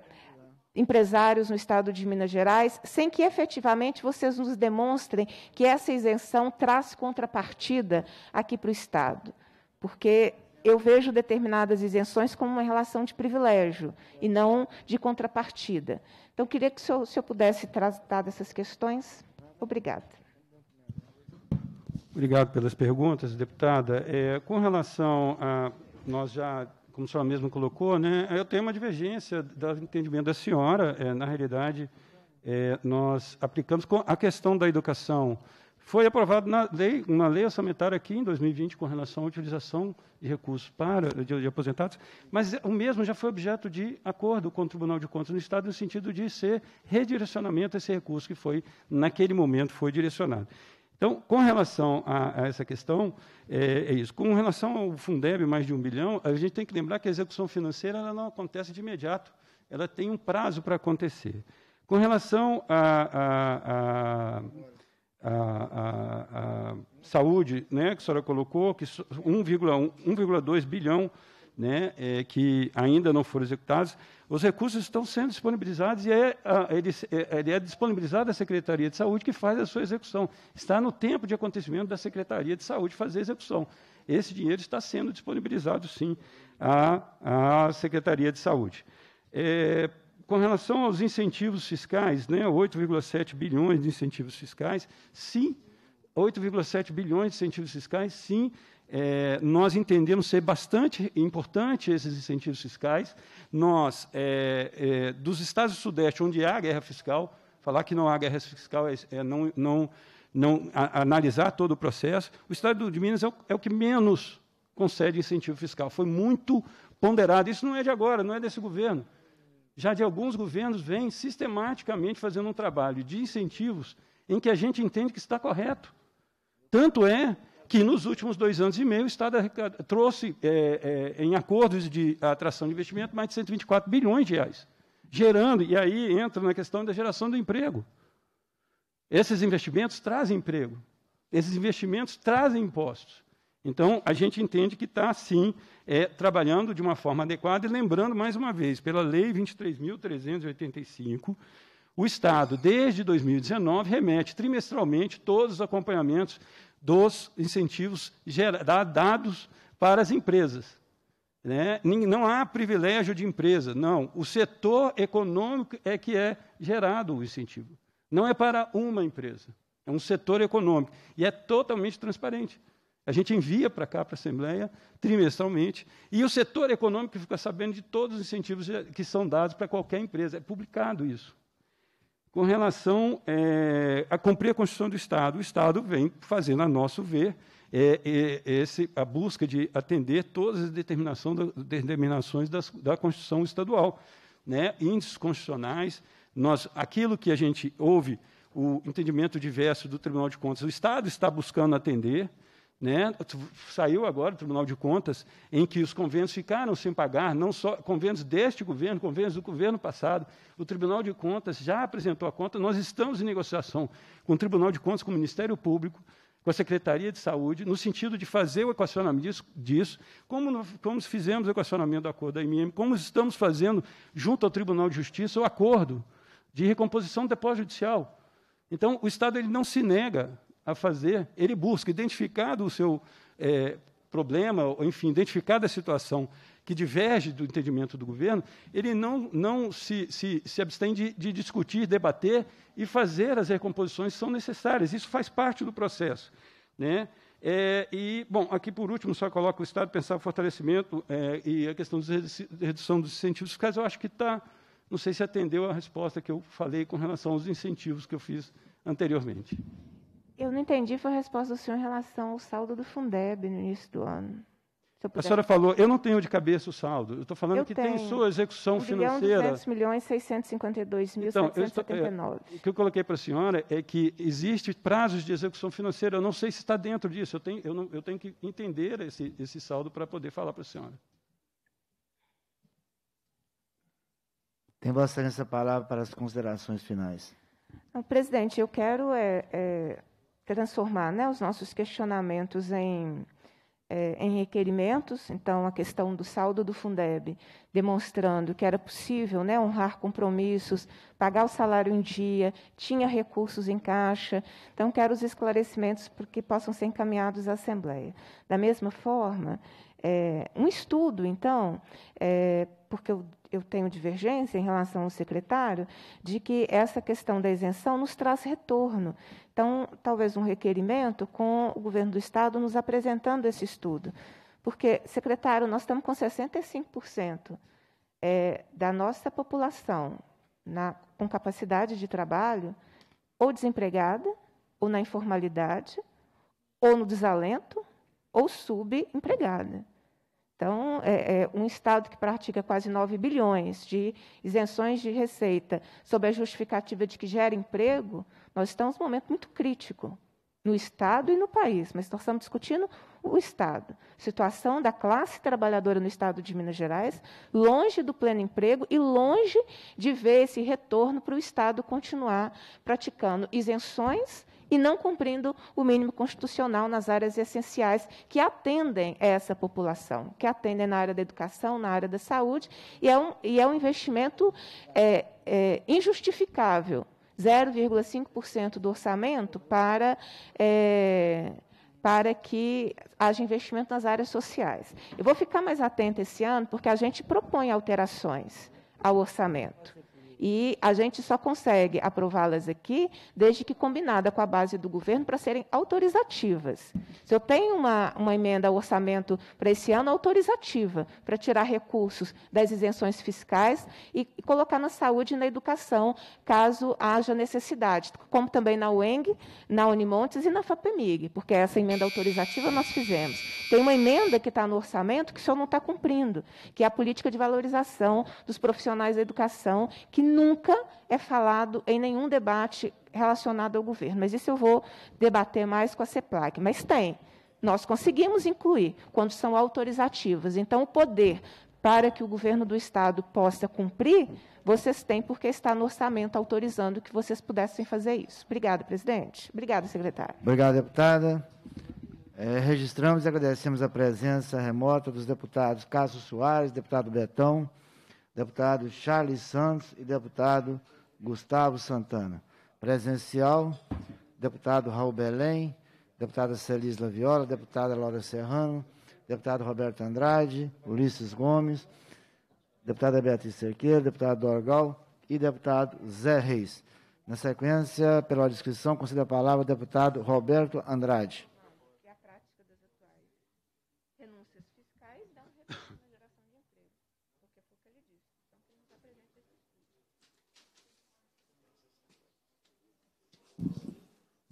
empresários no estado de Minas Gerais, sem que efetivamente vocês nos demonstrem que essa isenção traz contrapartida aqui para o Estado? Porque eu vejo determinadas isenções como uma relação de privilégio e não de contrapartida. Então, queria que o senhor, se eu pudesse tratar dessas questões. Obrigada.
Obrigado pelas
perguntas, deputada. É, com relação a. Nós já, como a senhora mesma colocou, né, eu tenho uma divergência do entendimento da senhora. É, na realidade, é, nós aplicamos. A questão da educação foi aprovado na lei, uma lei orçamentária aqui em 2020 com relação à utilização de recursos para de, de aposentados, mas o mesmo já foi objeto de acordo com o Tribunal de Contas do Estado no sentido de ser redirecionamento a esse recurso que foi naquele momento foi direcionado. Então, com relação a, a essa questão, é, é, isso. Com relação ao Fundeb, mais de um bilhão, a gente tem que lembrar que a execução financeira ela não acontece de imediato, ela tem um prazo para acontecer. Com relação a, a, a a, a, a saúde, né, que a senhora colocou, que 1,2 bilhão né, é, que ainda não foram executados, os recursos estão sendo disponibilizados e é, a, ele, é, ele, é, disponibilizado à Secretaria de Saúde que faz a sua execução. Está no tempo de acontecimento da Secretaria de Saúde fazer a execução. Esse dinheiro está sendo disponibilizado, sim, à, à Secretaria de Saúde. É, com relação aos incentivos fiscais, né, 8,7 bilhões de incentivos fiscais, sim, 8,7 bilhões de incentivos fiscais, sim, é, nós entendemos ser bastante importante esses incentivos fiscais. Nós, é, é, dos estados do Sudeste, onde há guerra fiscal, falar que não há guerra fiscal é, é não, não, não a, analisar todo o processo, o estado de Minas é o, é o que menos concede incentivo fiscal. Foi muito ponderado. Isso não é de agora, não é desse governo já de alguns governos vem sistematicamente fazendo um trabalho de incentivos em que a gente entende que está correto. Tanto é que nos últimos dois anos e meio o Estado trouxe, é, é, em acordos de atração de investimento, mais de 124 bilhões de reais, gerando, e aí entra na questão da geração do emprego. Esses investimentos trazem emprego, esses investimentos trazem impostos. Então, a gente entende que está, sim, é, trabalhando de uma forma adequada e lembrando, mais uma vez, pela Lei 23.385, o Estado, desde 2019, remete trimestralmente todos os acompanhamentos dos incentivos dados para as empresas. Né? Não há privilégio de empresa, não. O setor econômico é que é gerado o incentivo. Não é para uma empresa, é um setor econômico. E é totalmente transparente. A gente envia para cá, para a Assembleia, trimestralmente, e o setor econômico fica sabendo de todos os incentivos que são dados para qualquer empresa. É publicado isso. Com relação é, a cumprir a Constituição do Estado, o Estado vem fazendo, a nosso ver, é, é, esse, a busca de atender todas as determinações das, da Constituição estadual. Né? Índices constitucionais, nós, aquilo que a gente ouve, o entendimento diverso do Tribunal de Contas, o Estado está buscando atender, né? Saiu agora o Tribunal de Contas em que os convênios ficaram sem pagar, não só convênios deste governo, convênios do governo passado. O Tribunal de Contas já apresentou a conta, nós estamos em negociação com o Tribunal de Contas, com o Ministério Público, com a Secretaria de Saúde, no sentido de fazer o equacionamento disso, disso como, como fizemos o equacionamento do acordo da IMM, como estamos fazendo junto ao Tribunal de Justiça o acordo de recomposição do depósito judicial. Então, o Estado ele não se nega a fazer, ele busca, identificado o seu é, problema, ou, enfim, identificada a situação que diverge do entendimento do governo, ele não, não se, se, se abstém de, de discutir, debater e fazer as recomposições que são necessárias. Isso faz parte do processo. Né? É, e, bom, aqui por último, só coloco o Estado pensar fortalecimento é, e a questão de redução dos incentivos fiscais, eu acho que está, não sei se atendeu a resposta que eu falei com relação aos incentivos que eu fiz anteriormente.
Eu não entendi, foi a resposta do senhor em relação ao saldo do Fundeb no início do ano. A senhora
falou, eu não tenho de cabeça o saldo. Eu estou falando eu que tenho. tem sua execução 1 financeira. 200
milhões 652 mil então, 779. Estou, é, o
que eu coloquei para a senhora é que existe prazos de execução financeira. Eu não sei se está dentro disso. Eu tenho, eu não, eu tenho que entender esse, esse saldo para poder falar para a senhora.
Tem Vossa Excelência a palavra para as considerações finais.
Não, presidente, eu quero é, é, transformar né, os nossos questionamentos em, é, em requerimentos, então a questão do saldo do Fundeb, demonstrando que era possível né, honrar compromissos, pagar o salário em dia, tinha recursos em caixa. Então, quero os esclarecimentos que possam ser encaminhados à Assembleia. Da mesma forma, é, um estudo, então, é, porque eu, eu, tenho divergência em relação ao secretário, de que essa questão da isenção nos traz retorno. Então, talvez um requerimento com o governo do Estado nos apresentando esse estudo. Porque, secretário, nós estamos com 65% é, da nossa população na, com capacidade de trabalho ou desempregada, ou na informalidade, ou no desalento, ou subempregada. Então, é, é um Estado que pratica quase 9 bilhões de isenções de receita sob a justificativa de que gera emprego, nós estamos num momento muito crítico, no Estado e no país, mas nós estamos discutindo o Estado. Situação da classe trabalhadora no Estado de Minas Gerais, longe do pleno emprego e longe de ver esse retorno para o Estado continuar praticando isenções e não cumprindo o mínimo constitucional nas áreas essenciais que atendem essa população, que atendem na área da educação, na área da saúde, e é um, e é um investimento é, é, injustificável 0,5% do orçamento para. É, para que haja investimento nas áreas sociais. Eu vou ficar mais atenta esse ano, porque a gente propõe alterações ao orçamento. E a gente só consegue aprová-las aqui desde que combinada com a base do governo para serem autorizativas. Se eu tenho uma, uma emenda ao orçamento para esse ano autorizativa, para tirar recursos das isenções fiscais e, colocar na saúde e na educação, caso haja necessidade, como também na UENG, na Unimontes e na FAPEMIG, porque essa emenda autorizativa nós fizemos. Tem uma emenda que está no orçamento que o senhor não está cumprindo, que é a política de valorização dos profissionais da educação, que nunca é falado em nenhum debate relacionado ao governo. Mas isso eu vou debater mais com a CEPLAC. Mas tem. Nós conseguimos incluir quando são autorizativas. Então, o poder para que o governo do Estado possa cumprir, vocês têm, porque está no orçamento autorizando que vocês pudessem fazer isso. Obrigada, presidente. Obrigada, secretário.
Obrigado, deputada. É, registramos e agradecemos a presença remota dos deputados Cássio Soares, deputado Betão deputado Charles Santos e deputado Gustavo Santana. Presencial, deputado Raul Belém, deputada Celis Laviola, deputada Laura Serrano, deputado Roberto Andrade, Ulisses Gomes, deputada Beatriz Cerqueira, deputado Dorgal e deputado Zé Reis. Na sequência, pela descrição, concede a palavra ao deputado Roberto Andrade.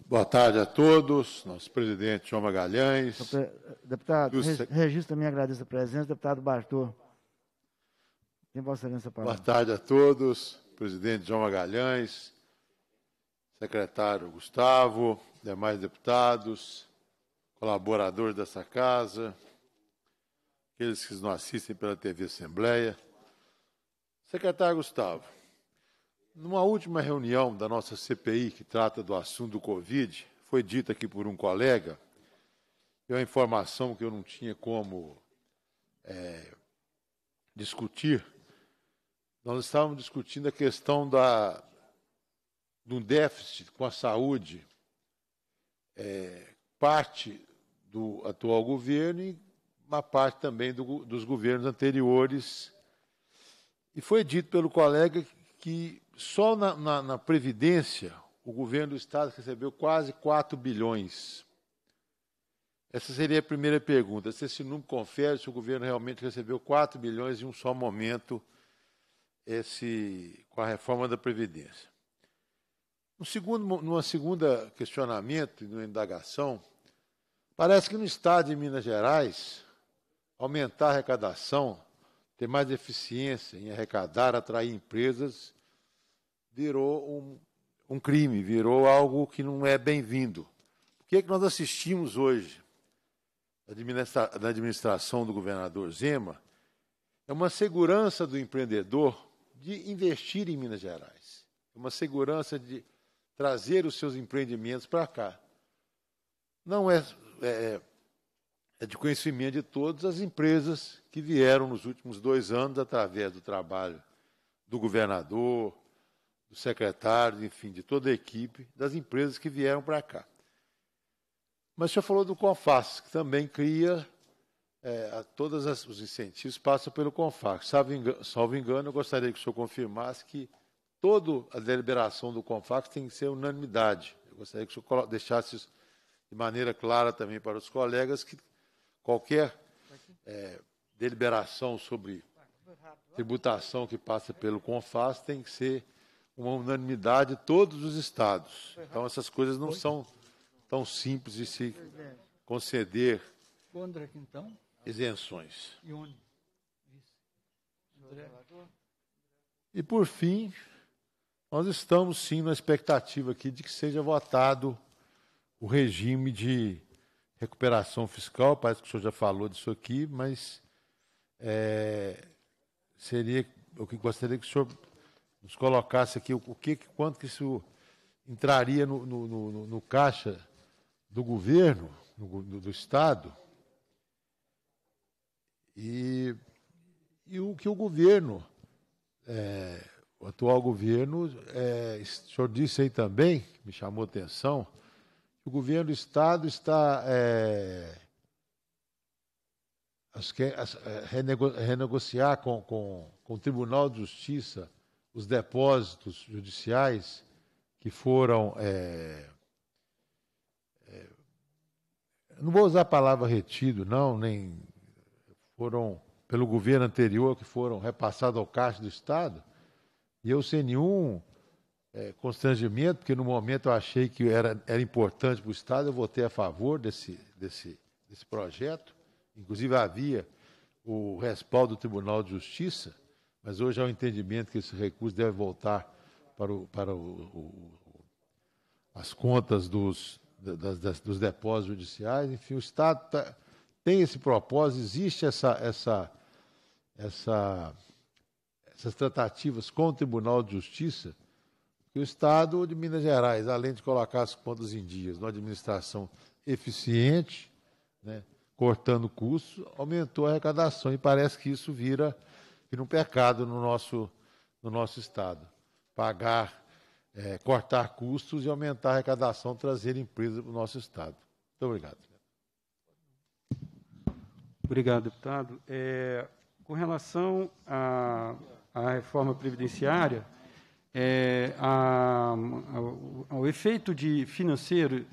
Boa tarde a todos. Nosso presidente João Magalhães. Eh,
deputado, do... registro também agradeço a presença. Deputado Bartô. Tem Vossa Excelência Boa
tarde a todos. Presidente João Magalhães, secretário Gustavo, demais deputados, colaboradores dessa casa, aqueles que nos assistem pela TV Assembleia. Secretário Gustavo, numa última reunião da nossa CPI, que trata do assunto do Covid, foi dita aqui por um colega, e é uma informação que eu não tinha como é, discutir, nós estávamos discutindo a questão da, de um déficit com a saúde, é, parte do atual governo e uma parte também do, dos governos anteriores. E foi dito pelo colega que só na, na, na Previdência, o governo do Estado recebeu quase 4 bilhões. Essa seria a primeira pergunta. Se esse número confere se o governo realmente recebeu 4 bilhões em um só momento esse, com a reforma da Previdência. Um segundo, numa segunda questionamento, numa indagação, parece que no Estado de Minas Gerais, aumentar a arrecadação, ter mais eficiência em arrecadar, atrair empresas, virou um, um crime, virou algo que não é bem-vindo. O que é que nós assistimos hoje na administração do governador Zema? É uma segurança do empreendedor de investir em Minas Gerais, é uma segurança de trazer os seus empreendimentos para cá. Não é, é, é de conhecimento de todas as empresas que vieram nos últimos dois anos através do trabalho do governador, do secretário, enfim, de toda a equipe, das empresas que vieram para cá. Mas o senhor falou do CONFAS, que também cria é, todos os incentivos passam pelo CONFAS. Salvo engano, salvo engano, eu gostaria que o senhor confirmasse que toda a deliberação do CONFAS tem que ser unanimidade. Eu gostaria que o senhor deixasse isso de maneira clara também para os colegas, que qualquer é, deliberação sobre tributação que passa pelo CONFAS tem que ser uma unanimidade todos os estados. Então essas coisas não são tão simples de se conceder então? isenções. E por fim, nós estamos sim na expectativa aqui de que seja votado o regime de recuperação fiscal. Parece que o senhor já falou disso aqui, mas é, seria eu gostaria que o senhor nos colocasse aqui o que, quanto que isso entraria no, no, no, no caixa do governo, do, do Estado, e, e, o que o governo, é, o atual governo, é, o senhor disse aí também, me chamou a atenção, o governo do Estado está é, é renego, renegociar com, com, com o Tribunal de Justiça os depósitos judiciais que foram. É, é, não vou usar a palavra retido, não, nem foram pelo governo anterior que foram repassados ao caixa do Estado, e eu sem nenhum é, constrangimento, porque no momento eu achei que era, era importante para o Estado, eu votei a favor desse, desse, desse projeto, inclusive havia o respaldo do Tribunal de Justiça, mas hoje há o um entendimento que esse recurso deve voltar para, o, para o, o, as contas dos, das, das, dos depósitos judiciais. Enfim, o Estado tá, tem esse propósito, existe essa, essa, essa, essas tratativas com o Tribunal de Justiça, que o Estado de Minas Gerais, além de colocar as contas em dias, numa administração eficiente, né, cortando custos, aumentou a arrecadação e parece que isso vira e no pecado no nosso, no nosso Estado. Pagar, é, cortar custos e aumentar a arrecadação, trazer empresas para o nosso Estado. Muito obrigado. Obrigado, deputado. É, com relação à,
a reforma previdenciária, é, a, a, ao efeito de financeiro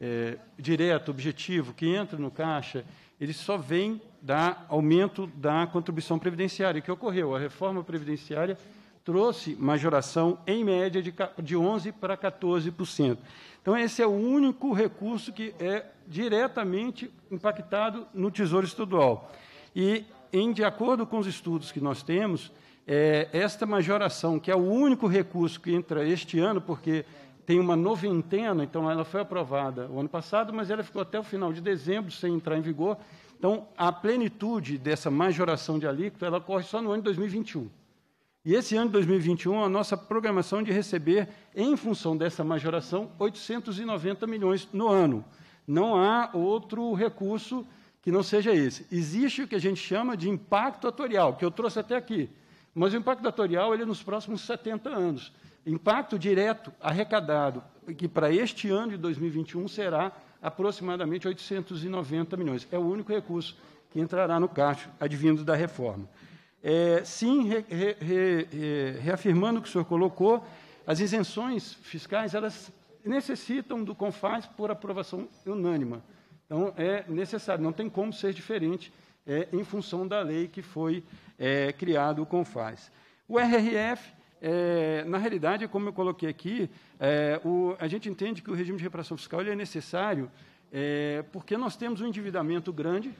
é, direto, objetivo, que entra no caixa ele só vem da aumento da contribuição previdenciária. O que ocorreu? A reforma previdenciária trouxe majoração, em média, de, de 11% para 14%. Então, esse é o único recurso que é diretamente impactado no Tesouro Estadual. E, em, de acordo com os estudos que nós temos, é, esta majoração, que é o único recurso que entra este ano, porque tem uma noventena, então ela foi aprovada o ano passado, mas ela ficou até o final de dezembro sem entrar em vigor. Então, a plenitude dessa majoração de alíquota, ela ocorre só no ano de 2021. E esse ano de 2021, a nossa programação de receber, em função dessa majoração, 890 milhões no ano. Não há outro recurso que não seja esse. Existe o que a gente chama de impacto atorial, que eu trouxe até aqui. Mas o impacto atorial ele é nos próximos 70 anos. Impacto direto arrecadado, que para este ano de 2021 será aproximadamente 890 milhões. É o único recurso que entrará no caixa advindo da reforma. É, sim, re, re, re, é, reafirmando o que o senhor colocou, as isenções fiscais elas necessitam do CONFAS por aprovação unânima. Então, é necessário, não tem como ser diferente é, em função da lei que foi é, criado o CONFAS. O RRF, é, na realidade, como eu coloquei aqui, é, o, a gente entende que o regime de reparação fiscal ele é necessário é, porque nós temos um endividamento grande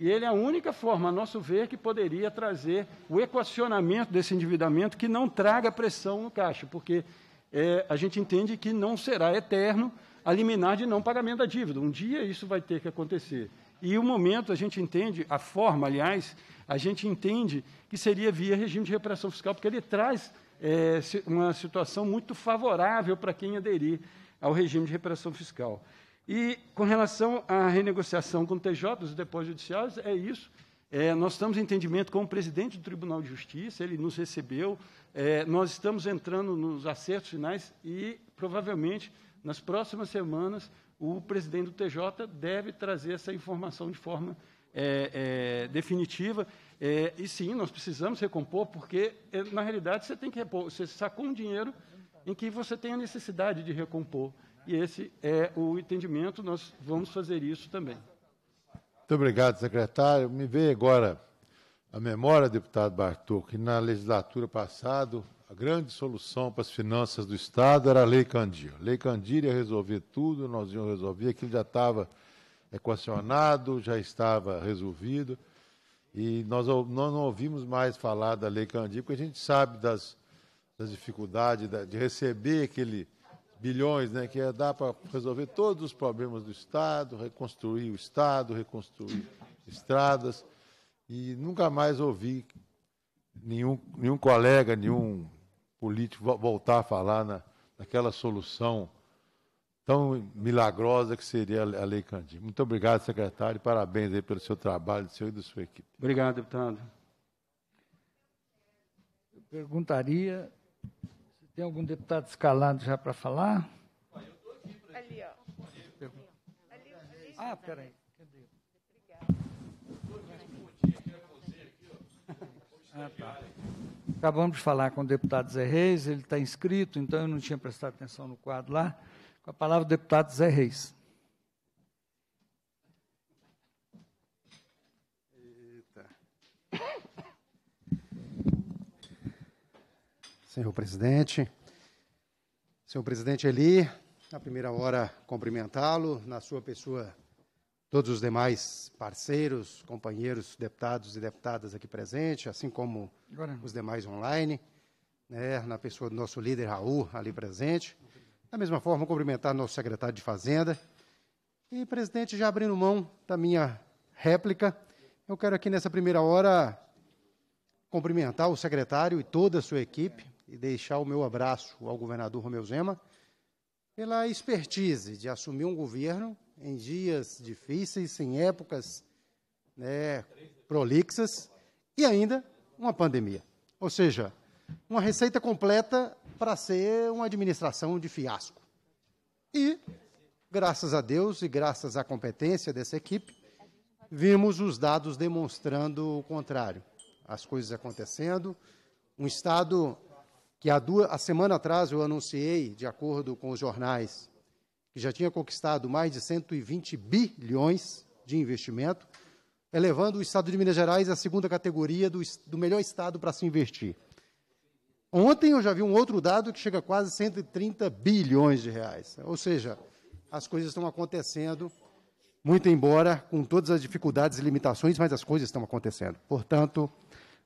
e ele é a única forma, a nosso ver, que poderia trazer o equacionamento desse endividamento que não traga pressão no caixa, porque é, a gente entende que não será eterno a liminar de não pagamento da dívida. Um dia isso vai ter que acontecer. E o momento, a gente entende, a forma, aliás, a gente entende que seria via regime de reparação fiscal, porque ele traz é, uma situação muito favorável para quem aderir ao regime de reparação fiscal. E com relação à renegociação com o TJ, dos depósitos judiciais, é isso. É, nós estamos em entendimento com o presidente do Tribunal de Justiça, ele nos recebeu. É, nós estamos entrando nos acertos finais e, provavelmente, nas próximas semanas, o presidente do TJ deve trazer essa informação de forma é, é definitiva. É, e sim, nós precisamos recompor, porque é, na realidade você tem que repor, você sacou um dinheiro em que você tem a necessidade de recompor. E esse é o entendimento, nós vamos fazer isso também.
Muito obrigado, secretário. Me veio agora a memória, deputado Bartô, que na legislatura passada a grande solução para as finanças do Estado era a Lei Candir. A Lei Candir ia resolver tudo, nós íamos resolver, aquilo já estava equacionado, já estava resolvido. E nós, nós não ouvimos mais falar da Lei Candir, porque a gente sabe das, das dificuldades de receber aquele bilhões, né, que é dar para resolver todos os problemas do Estado, reconstruir o Estado, reconstruir estradas. E nunca mais ouvi nenhum, nenhum colega, nenhum político voltar a falar na, naquela solução tão milagrosa que seria a Lei Candir. Muito obrigado, secretário, e parabéns aí pelo seu trabalho, do seu e da sua equipe. Obrigado, deputado.
Eu perguntaria se tem algum deputado escalado já para falar.
Ali, ó. Ali, ah, peraí. Ah, tá.
Acabamos de falar com o deputado Zé Reis, ele está inscrito, então eu não tinha prestado atenção no quadro lá. Com a palavra o deputado Zé Reis. Eita.
Senhor presidente, senhor presidente Eli, na primeira hora cumprimentá-lo, na sua pessoa todos os demais parceiros, companheiros, deputados e deputadas aqui presentes, assim como Agora. os demais online, né, na pessoa do nosso líder Raul ali presente. Da mesma forma, cumprimentar nosso secretário de Fazenda. E, presidente, já abrindo mão da minha réplica, eu quero aqui nessa primeira hora cumprimentar o secretário e toda a sua equipe e deixar o meu abraço ao governador Romeu Zema pela expertise de assumir um governo em dias difíceis, em épocas né, prolixas e ainda uma pandemia. Ou seja, uma receita completa para ser uma administração de fiasco. E, graças a Deus e graças à competência dessa equipe, vimos os dados demonstrando o contrário. As coisas acontecendo, um Estado que há duas, a semana atrás eu anunciei, de acordo com os jornais, que já tinha conquistado mais de 120 bilhões de investimento, elevando o Estado de Minas Gerais à segunda categoria do, do melhor Estado para se investir. Ontem eu já vi um outro dado que chega a quase 130 bilhões de reais. Ou seja, as coisas estão acontecendo, muito embora com todas as dificuldades e limitações, mas as coisas estão acontecendo. Portanto,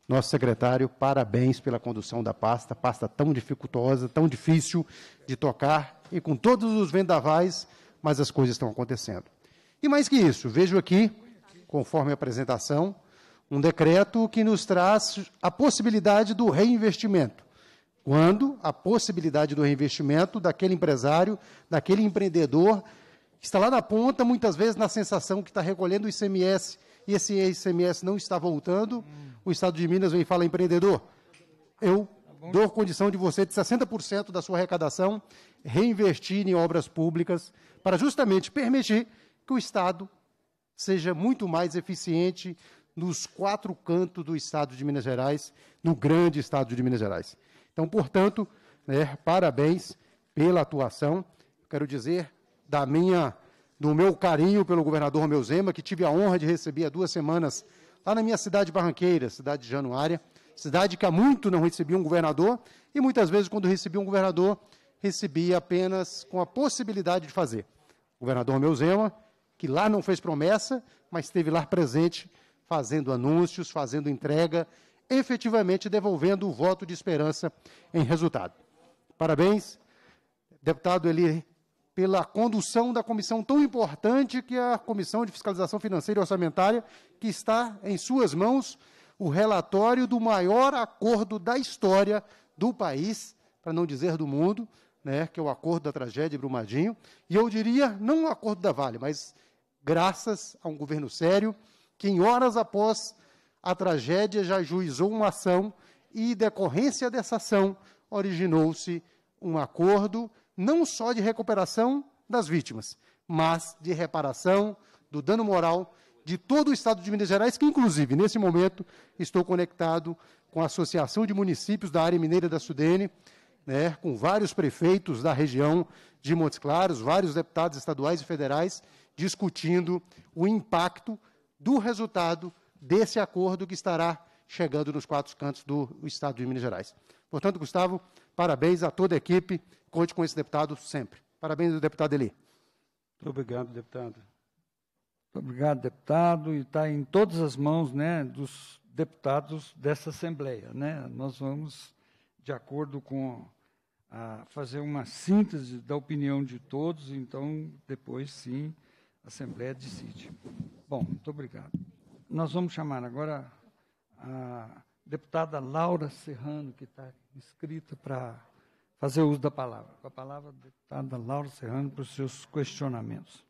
nosso secretário, parabéns pela condução da pasta, pasta tão dificultosa, tão difícil de tocar e com todos os vendavais, mas as coisas estão acontecendo. E mais que isso, vejo aqui, conforme a apresentação, um decreto que nos traz a possibilidade do reinvestimento quando a possibilidade do reinvestimento daquele empresário, daquele empreendedor, que está lá na ponta, muitas vezes na sensação que está recolhendo o ICMS e esse ICMS não está voltando, o Estado de Minas vem e fala, empreendedor, eu dou condição de você de 60% da sua arrecadação reinvestir em obras públicas para justamente permitir que o Estado seja muito mais eficiente nos quatro cantos do Estado de Minas Gerais no grande estado de Minas Gerais. Então, portanto, né, parabéns pela atuação. Quero dizer da minha, do meu carinho pelo governador Romeu Zema, que tive a honra de receber há duas semanas lá na minha cidade Barranqueira, cidade de Januária, cidade que há muito não recebia um governador, e muitas vezes, quando recebia um governador, recebia apenas com a possibilidade de fazer. O governador Romeu Zema, que lá não fez promessa, mas esteve lá presente, fazendo anúncios, fazendo entrega, efetivamente devolvendo o voto de esperança em resultado. Parabéns, deputado Eli, pela condução da comissão tão importante que é a Comissão de Fiscalização Financeira e Orçamentária, que está em suas mãos o relatório do maior acordo da história do país, para não dizer do mundo, né, que é o acordo da tragédia de Brumadinho, e eu diria não o acordo da Vale, mas graças a um governo sério que em horas após a tragédia já juizou uma ação e, decorrência dessa ação, originou-se um acordo não só de recuperação das vítimas, mas de reparação do dano moral de todo o Estado de Minas Gerais, que, inclusive, nesse momento, estou conectado com a Associação de Municípios da Área Mineira da Sudene, né, com vários prefeitos da região de Montes Claros, vários deputados estaduais e federais, discutindo o impacto do resultado desse acordo que estará chegando nos quatro cantos do Estado de Minas Gerais. Portanto, Gustavo, parabéns a toda a equipe, conte com esse deputado sempre. Parabéns ao deputado Eli. Muito obrigado, deputado. Muito obrigado, deputado.
E está em todas as mãos né, dos deputados dessa Assembleia. Né? Nós vamos, de acordo com a fazer uma síntese da opinião de todos, então depois sim a Assembleia decide. Bom, muito obrigado nós vamos chamar agora a deputada Laura Serrano, que está inscrita para fazer uso da palavra. Com a palavra, a deputada Laura Serrano, para os seus questionamentos.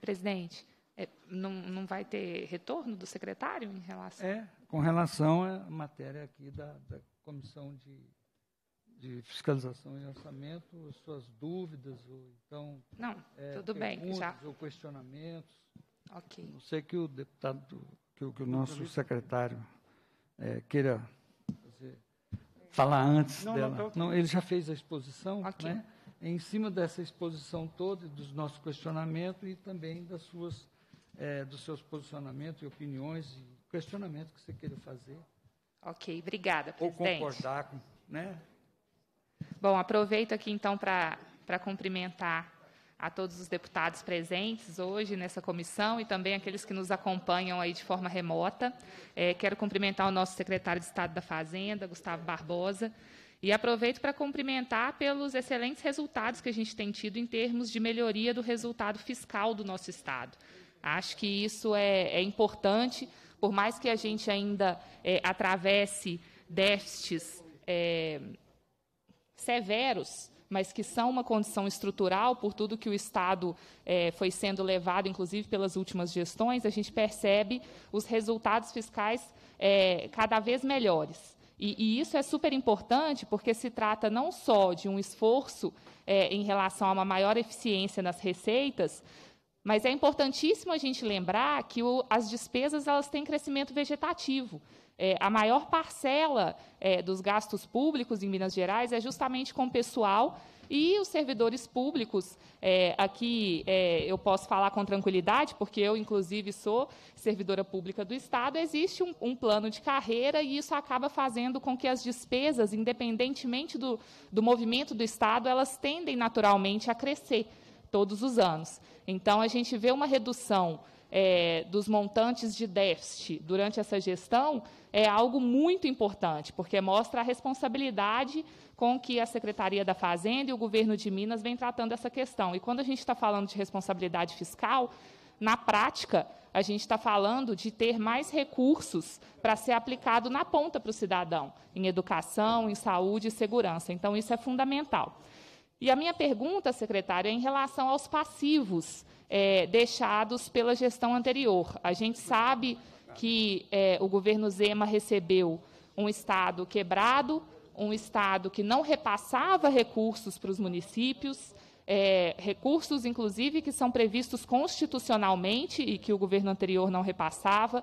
Presidente, é, não, não vai ter retorno do secretário em relação? É, com relação à
matéria aqui da, da Comissão de de fiscalização e orçamento, suas dúvidas ou então não, é, tudo bem, já. ou questionamentos. Ok. Não sei que o deputado, que, o, que o nosso secretário é, queira fazer, falar antes não, dela. Não, tá não, ele já fez a exposição, okay. né? Em cima dessa exposição toda dos nossos questionamentos e também das suas, é, dos seus posicionamentos e opiniões e questionamentos que você queira fazer.
Ok, obrigada, presidente. Ou concordar
com, né?
Bom, aproveito aqui então para cumprimentar a todos os deputados presentes hoje nessa comissão e também aqueles que nos acompanham aí de forma remota. É, quero cumprimentar o nosso secretário de Estado da Fazenda, Gustavo Barbosa, e aproveito para cumprimentar pelos excelentes resultados que a gente tem tido em termos de melhoria do resultado fiscal do nosso Estado. Acho que isso é, é importante, por mais que a gente ainda é, atravesse déficits é, severos, mas que são uma condição estrutural por tudo que o Estado é, foi sendo levado, inclusive pelas últimas gestões, a gente percebe os resultados fiscais é, cada vez melhores. E, e, isso é super importante porque se trata não só de um esforço é, em relação a uma maior eficiência nas receitas, mas é importantíssimo a gente lembrar que o, as despesas elas têm crescimento vegetativo. É, a maior parcela é, dos gastos públicos em Minas Gerais é justamente com o pessoal e os servidores públicos. É, aqui é, eu posso falar com tranquilidade, porque eu, inclusive, sou servidora pública do Estado. Existe um, um plano de carreira e isso acaba fazendo com que as despesas, independentemente do, do movimento do Estado, elas tendem naturalmente a crescer todos os anos. Então, a gente vê uma redução é, dos montantes de déficit durante essa gestão é algo muito importante, porque mostra a responsabilidade com que a Secretaria da Fazenda e o governo de Minas vem tratando essa questão. E quando a gente está falando de responsabilidade fiscal, na prática, a gente está falando de ter mais recursos para ser aplicado na ponta para o cidadão, em educação, em saúde e segurança. Então, isso é fundamental. E a minha pergunta, secretária, é em relação aos passivos é, deixados pela gestão anterior. A gente sabe que é, o governo Zema recebeu um Estado quebrado, um Estado que não repassava recursos para os municípios, é, recursos, inclusive, que são previstos constitucionalmente e que o governo anterior não repassava.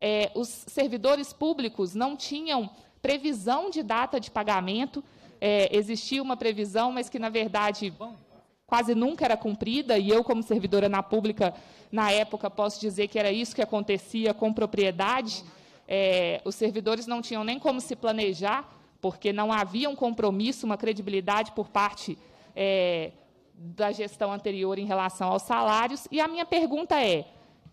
É, os servidores públicos não tinham previsão de data de pagamento é, existia uma previsão, mas que, na verdade, quase nunca era cumprida, e eu, como servidora na pública, na época, posso dizer que era isso que acontecia com propriedade. É, os servidores não tinham nem como se planejar, porque não havia um compromisso, uma credibilidade por parte é, da gestão anterior em relação aos salários. E a minha pergunta é: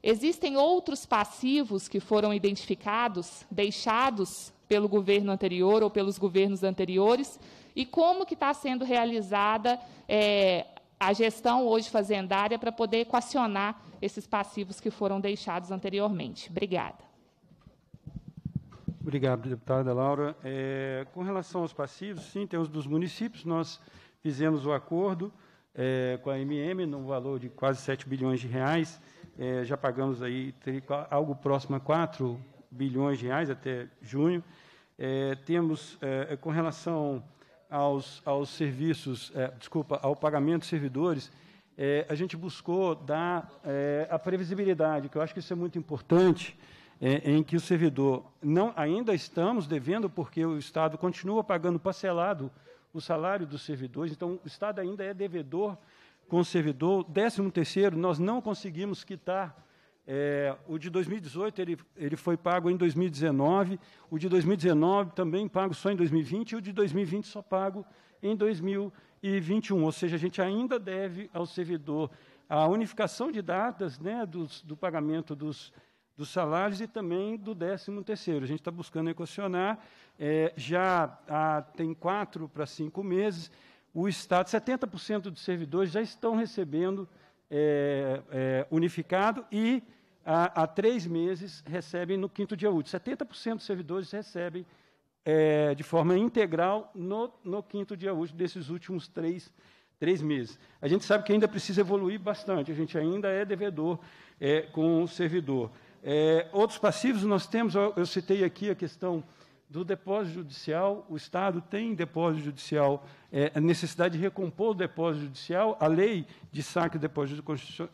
existem outros passivos que foram identificados, deixados pelo governo anterior ou pelos governos anteriores? e como que está sendo realizada é, a gestão hoje fazendária para poder equacionar esses passivos que foram deixados anteriormente. Obrigada.
Obrigado, deputada Laura. É, com relação aos passivos, sim, temos dos municípios, nós fizemos o acordo é, com a MM no valor de quase 7 bilhões de reais, é, já pagamos aí algo próximo a 4 bilhões de reais até junho. É, temos, é, com relação aos, aos serviços, é, desculpa, ao pagamento de servidores, é, a gente buscou dar é, a previsibilidade, que eu acho que isso é muito importante, é, em que o servidor, não ainda estamos devendo, porque o Estado continua pagando parcelado o salário dos servidores, então o Estado ainda é devedor com o servidor. Décimo terceiro, nós não conseguimos quitar é, o de 2018 ele, ele foi pago em 2019, o de 2019 também pago só em 2020 e o de 2020 só pago em 2021. Ou seja, a gente ainda deve ao servidor a unificação de datas né, dos, do pagamento dos, dos salários e também do 13 terceiro. A gente está buscando equacionar, é, já há, tem quatro para cinco meses, o Estado, 70% dos servidores já estão recebendo é, é, unificado e há, há, três meses recebem no quinto dia útil. 70% dos servidores recebem é, de forma integral no, no, quinto dia útil desses últimos três, três meses. A gente sabe que ainda precisa evoluir bastante, a gente ainda é devedor é, com o servidor. É, outros passivos nós temos, eu, eu citei aqui a questão do depósito judicial, o Estado tem depósito judicial, é, a necessidade de recompor o depósito judicial, a lei de saque do depósito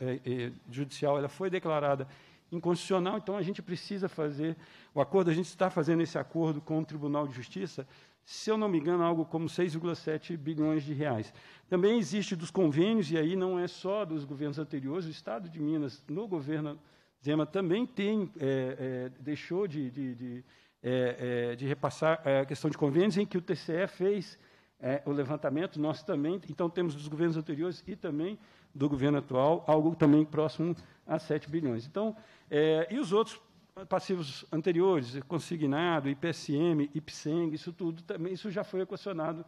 é, é, judicial ela foi declarada inconstitucional, então a gente precisa fazer o acordo, a gente está fazendo esse acordo com o Tribunal de Justiça, se eu não me engano, algo como 6,7 bilhões de reais. Também existe dos convênios, e aí não é só dos governos anteriores, o Estado de Minas, no governo Zema, também tem, é, deixou de, de, de é, é, de repassar é, a questão de convênios, em que o TCE fez é, o levantamento, nós também, então temos dos governos anteriores e também do governo atual, algo também próximo a 7 bilhões. Então, é, e os outros passivos anteriores, consignado, IPSM, IPSENG, isso tudo também, isso já foi equacionado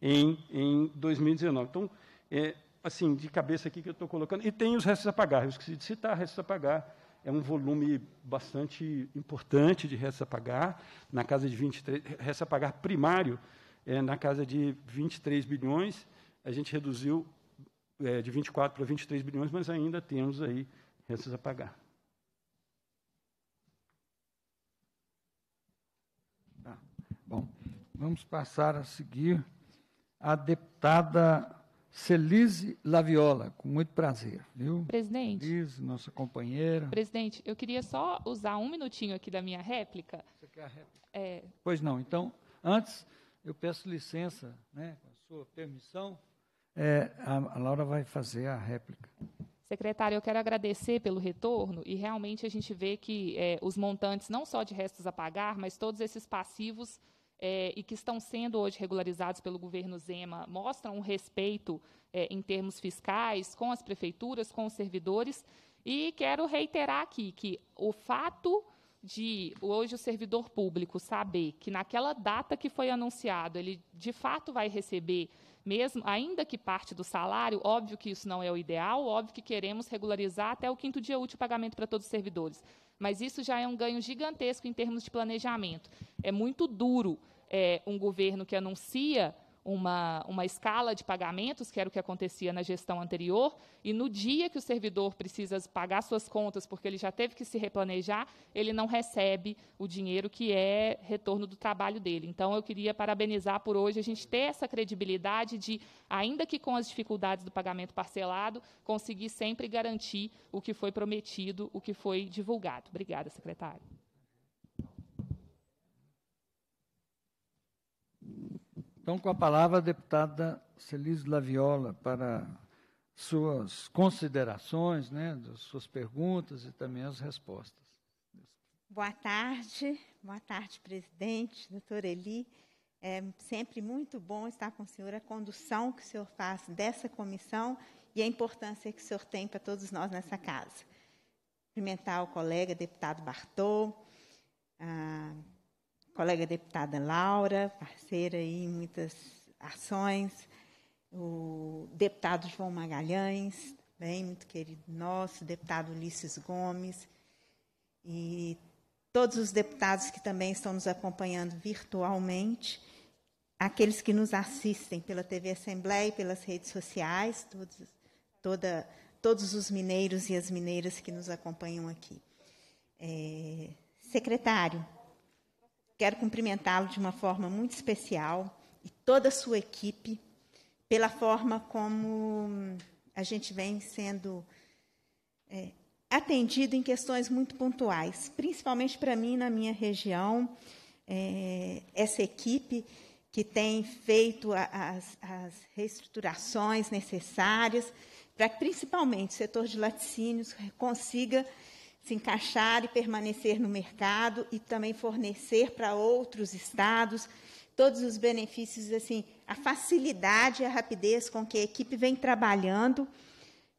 em, em 2019. Então, é, assim, de cabeça aqui que eu estou colocando, e tem os restos a pagar, eu esqueci de citar, restos a pagar, é um volume bastante importante de restos a pagar, na casa de 23, restos a pagar primário, é, na casa de 23 bilhões, a gente reduziu é, de 24 para 23 bilhões, mas ainda
temos aí restos a pagar. Tá. Bom, vamos passar a seguir a deputada Celise Laviola, com muito prazer, viu? Presidente. Celise, nossa companheira.
Presidente, eu queria só usar um minutinho aqui da minha réplica. Você quer a réplica? É...
Pois não, então, antes, eu peço licença, né, com a sua permissão, é, a Laura vai fazer a réplica.
Secretário, eu quero agradecer pelo retorno e realmente a gente vê que é, os montantes, não só de restos a pagar, mas todos esses passivos é, e que estão sendo hoje regularizados pelo governo Zema mostram um respeito é, em termos fiscais com as prefeituras, com os servidores. E quero reiterar aqui que o fato de hoje o servidor público saber que naquela data que foi anunciado ele de fato vai receber mesmo ainda que parte do salário, óbvio que isso não é o ideal, óbvio que queremos regularizar até o quinto dia útil o pagamento para todos os servidores, mas isso já é um ganho gigantesco em termos de planejamento. É muito duro é, um governo que anuncia uma, uma escala de pagamentos, que era o que acontecia na gestão anterior, e no dia que o servidor precisa pagar suas contas, porque ele já teve que se replanejar, ele não recebe o dinheiro que é retorno do trabalho dele. Então, eu queria parabenizar por hoje a gente ter essa credibilidade de, ainda que com as dificuldades do pagamento parcelado, conseguir sempre garantir o que foi prometido, o que foi divulgado. Obrigada, secretário.
Então, com a palavra, a deputada Celise Laviola, para suas considerações, né, suas perguntas e também as respostas.
Boa tarde, boa tarde, presidente, doutor Eli. É sempre muito bom estar com o senhor, a condução que o senhor faz dessa comissão e a importância que o senhor tem para todos nós nessa casa. Cumprimentar o colega deputado Bartô, a colega deputada Laura, parceira aí em muitas ações, o deputado João Magalhães, bem muito querido nosso, o deputado Ulisses Gomes e todos os deputados que também estão nos acompanhando virtualmente, aqueles que nos assistem pela TV Assembleia e pelas redes sociais, todos, toda, todos os mineiros e as mineiras que nos acompanham aqui. É, secretário, quero cumprimentá-lo de uma forma muito especial e toda a sua equipe pela forma como a gente vem sendo é, atendido em questões muito pontuais, principalmente para mim, na minha região, é, essa equipe que tem feito as, as, reestruturações necessárias para que, principalmente, o setor de laticínios consiga se encaixar e permanecer no mercado e também fornecer para outros estados todos os benefícios, assim, a facilidade e a rapidez com que a equipe vem trabalhando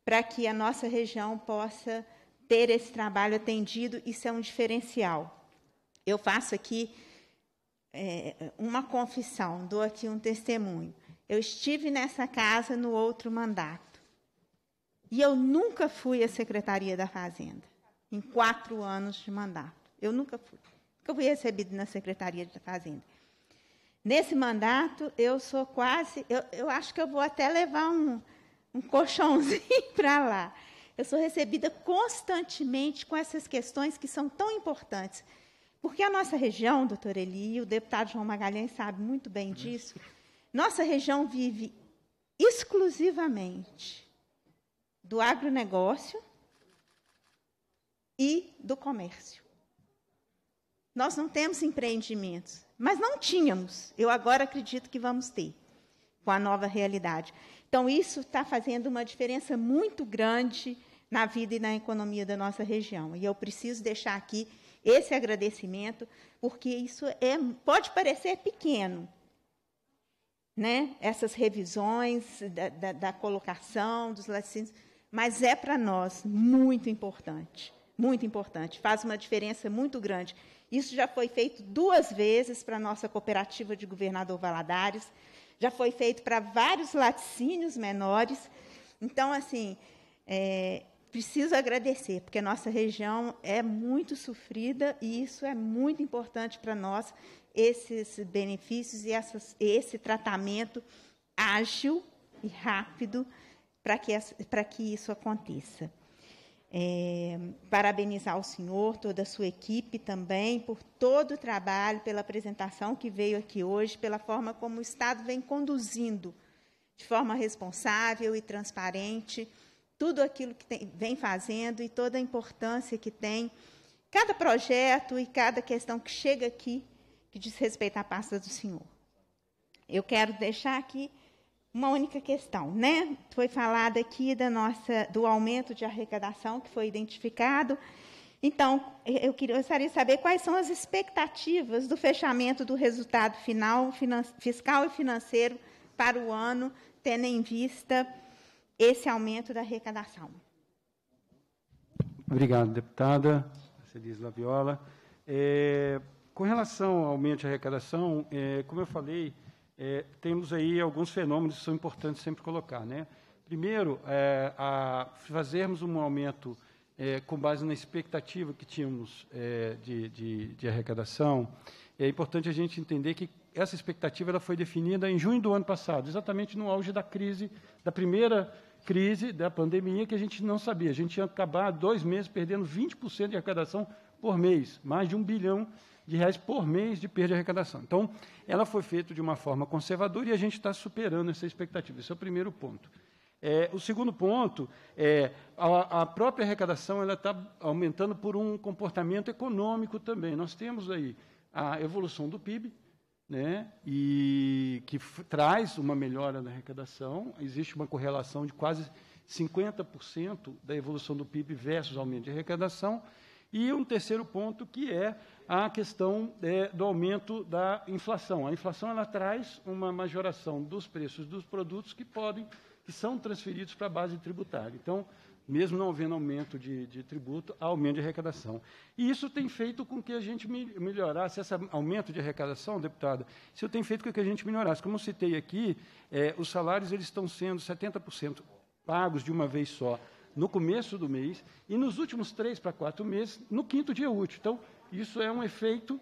para que a nossa região possa ter esse trabalho atendido, isso é um diferencial. Eu faço aqui é, uma confissão, dou aqui um testemunho. Eu estive nessa casa no outro mandato e eu nunca fui à Secretaria da Fazenda em quatro anos de mandato. Eu nunca fui. Nunca fui recebida na Secretaria de Fazenda. Nesse mandato, eu sou quase. Eu, eu acho que eu vou até levar um, um colchãozinho para lá. Eu sou recebida constantemente com essas questões que são tão importantes. Porque a nossa região, doutor Eli, o deputado João Magalhães sabe muito bem uhum. disso, nossa região vive exclusivamente do agronegócio e do comércio. Nós não temos empreendimentos, mas não tínhamos. Eu agora acredito que vamos ter com a nova realidade. Então, isso está fazendo uma diferença muito grande na vida e na economia da nossa região. E eu preciso deixar aqui esse agradecimento, porque isso é, pode parecer pequeno, né? essas revisões da, da, da colocação dos laticínios, mas é para nós muito importante muito importante, faz uma diferença muito grande. Isso já foi feito duas vezes para a nossa cooperativa de governador Valadares, já foi feito para vários laticínios menores. Então, assim, é, preciso agradecer, porque a nossa região é muito sofrida e isso é muito importante para nós, esses benefícios e essas, esse tratamento ágil e rápido para que, para que isso aconteça. É, parabenizar o senhor, toda a sua equipe também, por todo o trabalho, pela apresentação que veio aqui hoje, pela forma como o Estado vem conduzindo de forma responsável e transparente tudo aquilo que tem, vem fazendo e toda a importância que tem cada projeto e cada questão que chega aqui que diz respeito à pasta do senhor. Eu quero deixar aqui uma única questão, né? Foi falado aqui da nossa, do aumento de arrecadação que foi identificado. Então, eu queria, eu gostaria de saber quais são as expectativas do fechamento do resultado final finan, fiscal e financeiro para o ano, tendo em vista esse aumento da arrecadação.
Obrigado, deputada Celise Laviola. É, com relação ao aumento de arrecadação, é, como eu falei, é, temos aí alguns fenômenos que são importantes sempre colocar. Né? Primeiro, é, a fazermos um aumento é, com base na expectativa que tínhamos é, de, de, de, arrecadação, é importante a gente entender que essa expectativa ela foi definida em junho do ano passado, exatamente no auge da crise, da primeira crise da pandemia, que a gente não sabia. A gente ia acabar dois meses perdendo 20% de arrecadação por mês, mais de um bilhão de de reais por mês de perda de arrecadação. Então, ela foi feita de uma forma conservadora e a gente está superando essa expectativa. Esse é o primeiro ponto. É, o segundo ponto é a, a própria arrecadação ela está aumentando por um comportamento econômico também. Nós temos aí a evolução do PIB, né, e que traz uma melhora na arrecadação. Existe uma correlação de quase 50% da evolução do PIB versus aumento de arrecadação. E um terceiro ponto que é a questão é, do aumento da inflação. A inflação ela traz uma majoração dos preços dos produtos que podem, que são transferidos para a base tributária. Então, mesmo não havendo aumento de, de tributo, há aumento de arrecadação. E isso tem feito com que a gente melhorasse, esse aumento de arrecadação, deputado, isso tem feito com que a gente melhorasse. Como eu citei aqui, é, os salários eles estão sendo 70% pagos de uma vez só no começo do mês e nos últimos três para quatro meses, no quinto dia útil. Então, isso é um efeito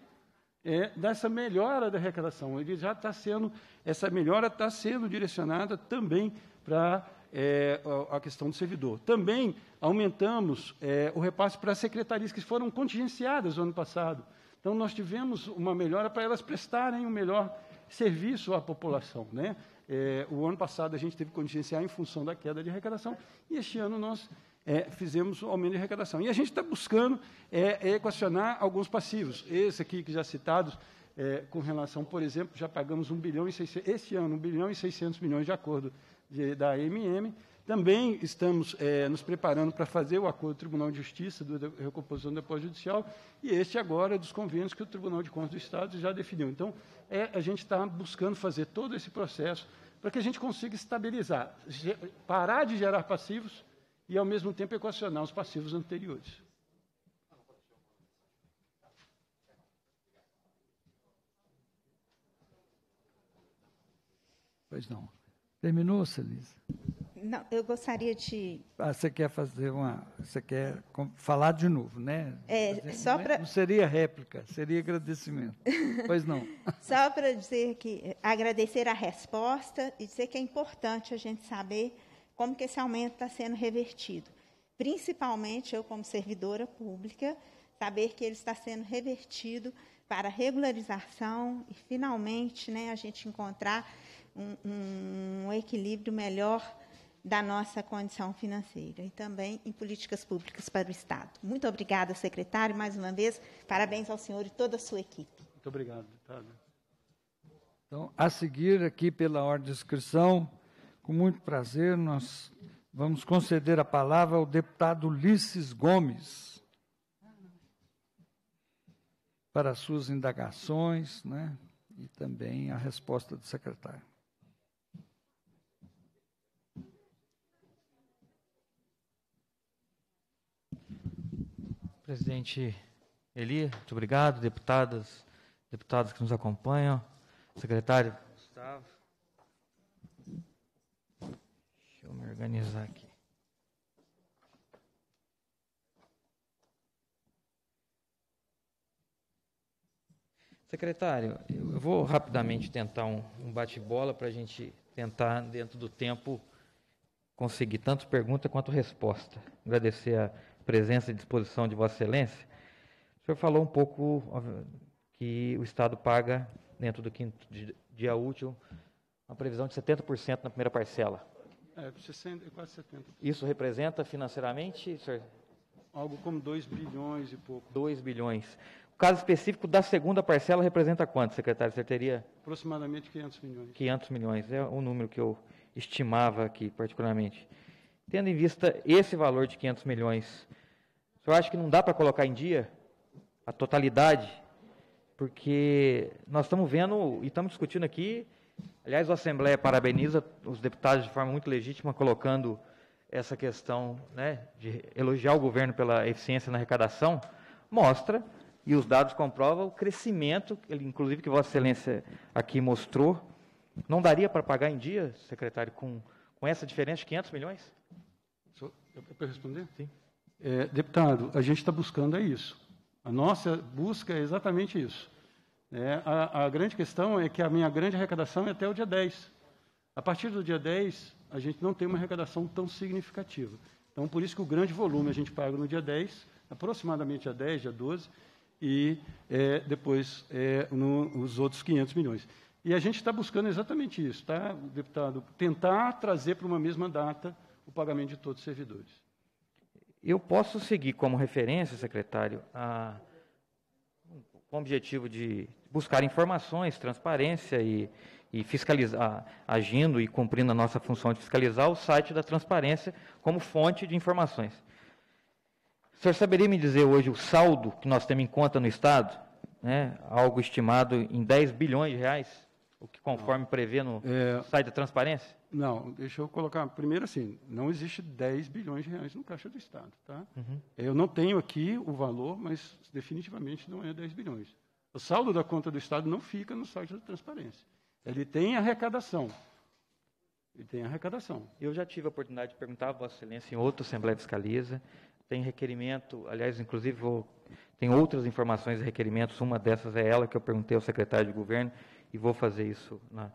é, dessa melhora da arrecadação. Ele já está sendo, essa melhora está sendo direcionada também para é, a questão do servidor. Também aumentamos é, o repasse para as secretarias que foram contingenciadas no ano passado. Então, nós tivemos uma melhora para elas prestarem um melhor serviço à população. Né? É, o ano passado a gente teve que contingenciar em função da queda de arrecadação, e este ano nós é, fizemos o um aumento de arrecadação. E a gente está buscando é, é, equacionar alguns passivos. Esse aqui que já citados, é, com relação, por exemplo, já pagamos 1 bilhão e 600, esse ano, 1 bilhão e 600 milhões de acordo de, da AMM. Também estamos é, nos preparando para fazer o acordo do Tribunal de Justiça da recomposição do depósito judicial e este agora dos convênios que o Tribunal de Contas do Estado já definiu. Então, é, a gente está buscando fazer todo esse processo para que a gente consiga estabilizar, parar de gerar passivos e, ao mesmo tempo, equacionar os passivos anteriores.
Pois não. Terminou, Celise?
Não, eu gostaria de.
Ah, você quer fazer uma. Você quer falar de novo, né? É, só né? para. Não seria réplica, seria agradecimento. pois não.
só para dizer que. agradecer a resposta e dizer que é importante a gente saber como que esse aumento está sendo revertido. Principalmente eu, como servidora pública, saber que ele está sendo revertido para regularização e, finalmente, né, a gente encontrar um, um equilíbrio melhor da nossa condição financeira e também em políticas públicas para o Estado. Muito obrigada, secretário, mais uma vez. Parabéns ao senhor e toda a sua equipe.
Muito
obrigado, deputado. Então, a seguir, aqui pela ordem de inscrição, com muito prazer, nós vamos conceder a palavra ao deputado Ulisses Gomes para suas indagações, né? E também a resposta do secretário.
Presidente Eli, muito obrigado, deputadas, deputados que nos acompanham, secretário Gustavo, eu me organizar aqui. Secretário, eu vou rapidamente tentar um, um bate-bola para a gente tentar, dentro do tempo, conseguir tanto pergunta quanto resposta. Agradecer a presença e disposição de Vossa Excelência. O senhor falou um pouco que o Estado paga, dentro do quinto dia útil, uma previsão de 70% na primeira parcela. É, 60, é quase 70. Isso representa financeiramente, senhor? Algo como 2 bilhões e pouco. 2 bilhões. O caso específico da segunda parcela representa quanto, secretário? Você teria?
Aproximadamente 500 milhões.
500 milhões, é o número que eu estimava aqui, particularmente. Tendo em vista esse valor de 500 milhões, o senhor acha que não dá para colocar em dia a totalidade? Porque nós estamos vendo e estamos discutindo aqui Aliás, a Assembleia parabeniza os deputados de forma muito legítima, colocando essa questão né, de elogiar o governo pela eficiência na arrecadação, mostra, e os dados comprovam, o crescimento, inclusive que Vossa Excelência aqui mostrou. Não daria para pagar em dia, secretário, com, com essa diferença de 500 milhões? É para responder? Sim.
É, deputado, a gente está buscando é isso. A nossa busca é exatamente isso. É, a, a, grande questão é que a minha grande arrecadação é até o dia 10. A partir do dia 10, a gente não tem uma arrecadação tão significativa. Então, por isso que o grande volume a gente paga no dia 10, aproximadamente a 10, dia 12, e é, depois é, no, os outros 500 milhões. E a gente está buscando exatamente isso, tá, deputado? Tentar trazer para uma mesma data o pagamento de todos os servidores.
Eu posso seguir como referência, secretário, a, com o objetivo de buscar informações, transparência e, e fiscalizar, agindo e cumprindo a nossa função de fiscalizar o site da transparência como fonte de informações. O senhor saberia me dizer hoje o saldo que nós temos em conta no Estado? Né? Algo estimado em 10 bilhões de reais, o que conforme prevê no é, site da transparência?
Não, deixa eu colocar. Primeiro assim, não existe 10 bilhões de reais no caixa
do Estado. Tá?
Uhum. Eu não tenho aqui o valor, mas definitivamente não é 10 bilhões. O saldo da conta do Estado não fica no site da transparência. Ele tem arrecadação.
Ele tem arrecadação. Eu já tive a oportunidade de perguntar a Vossa Excelência em outra Assembleia Fiscaliza. Tem requerimento, aliás, inclusive, vou, tem outras informações e requerimentos. Uma dessas é ela que eu perguntei ao secretário de governo e vou fazer isso na,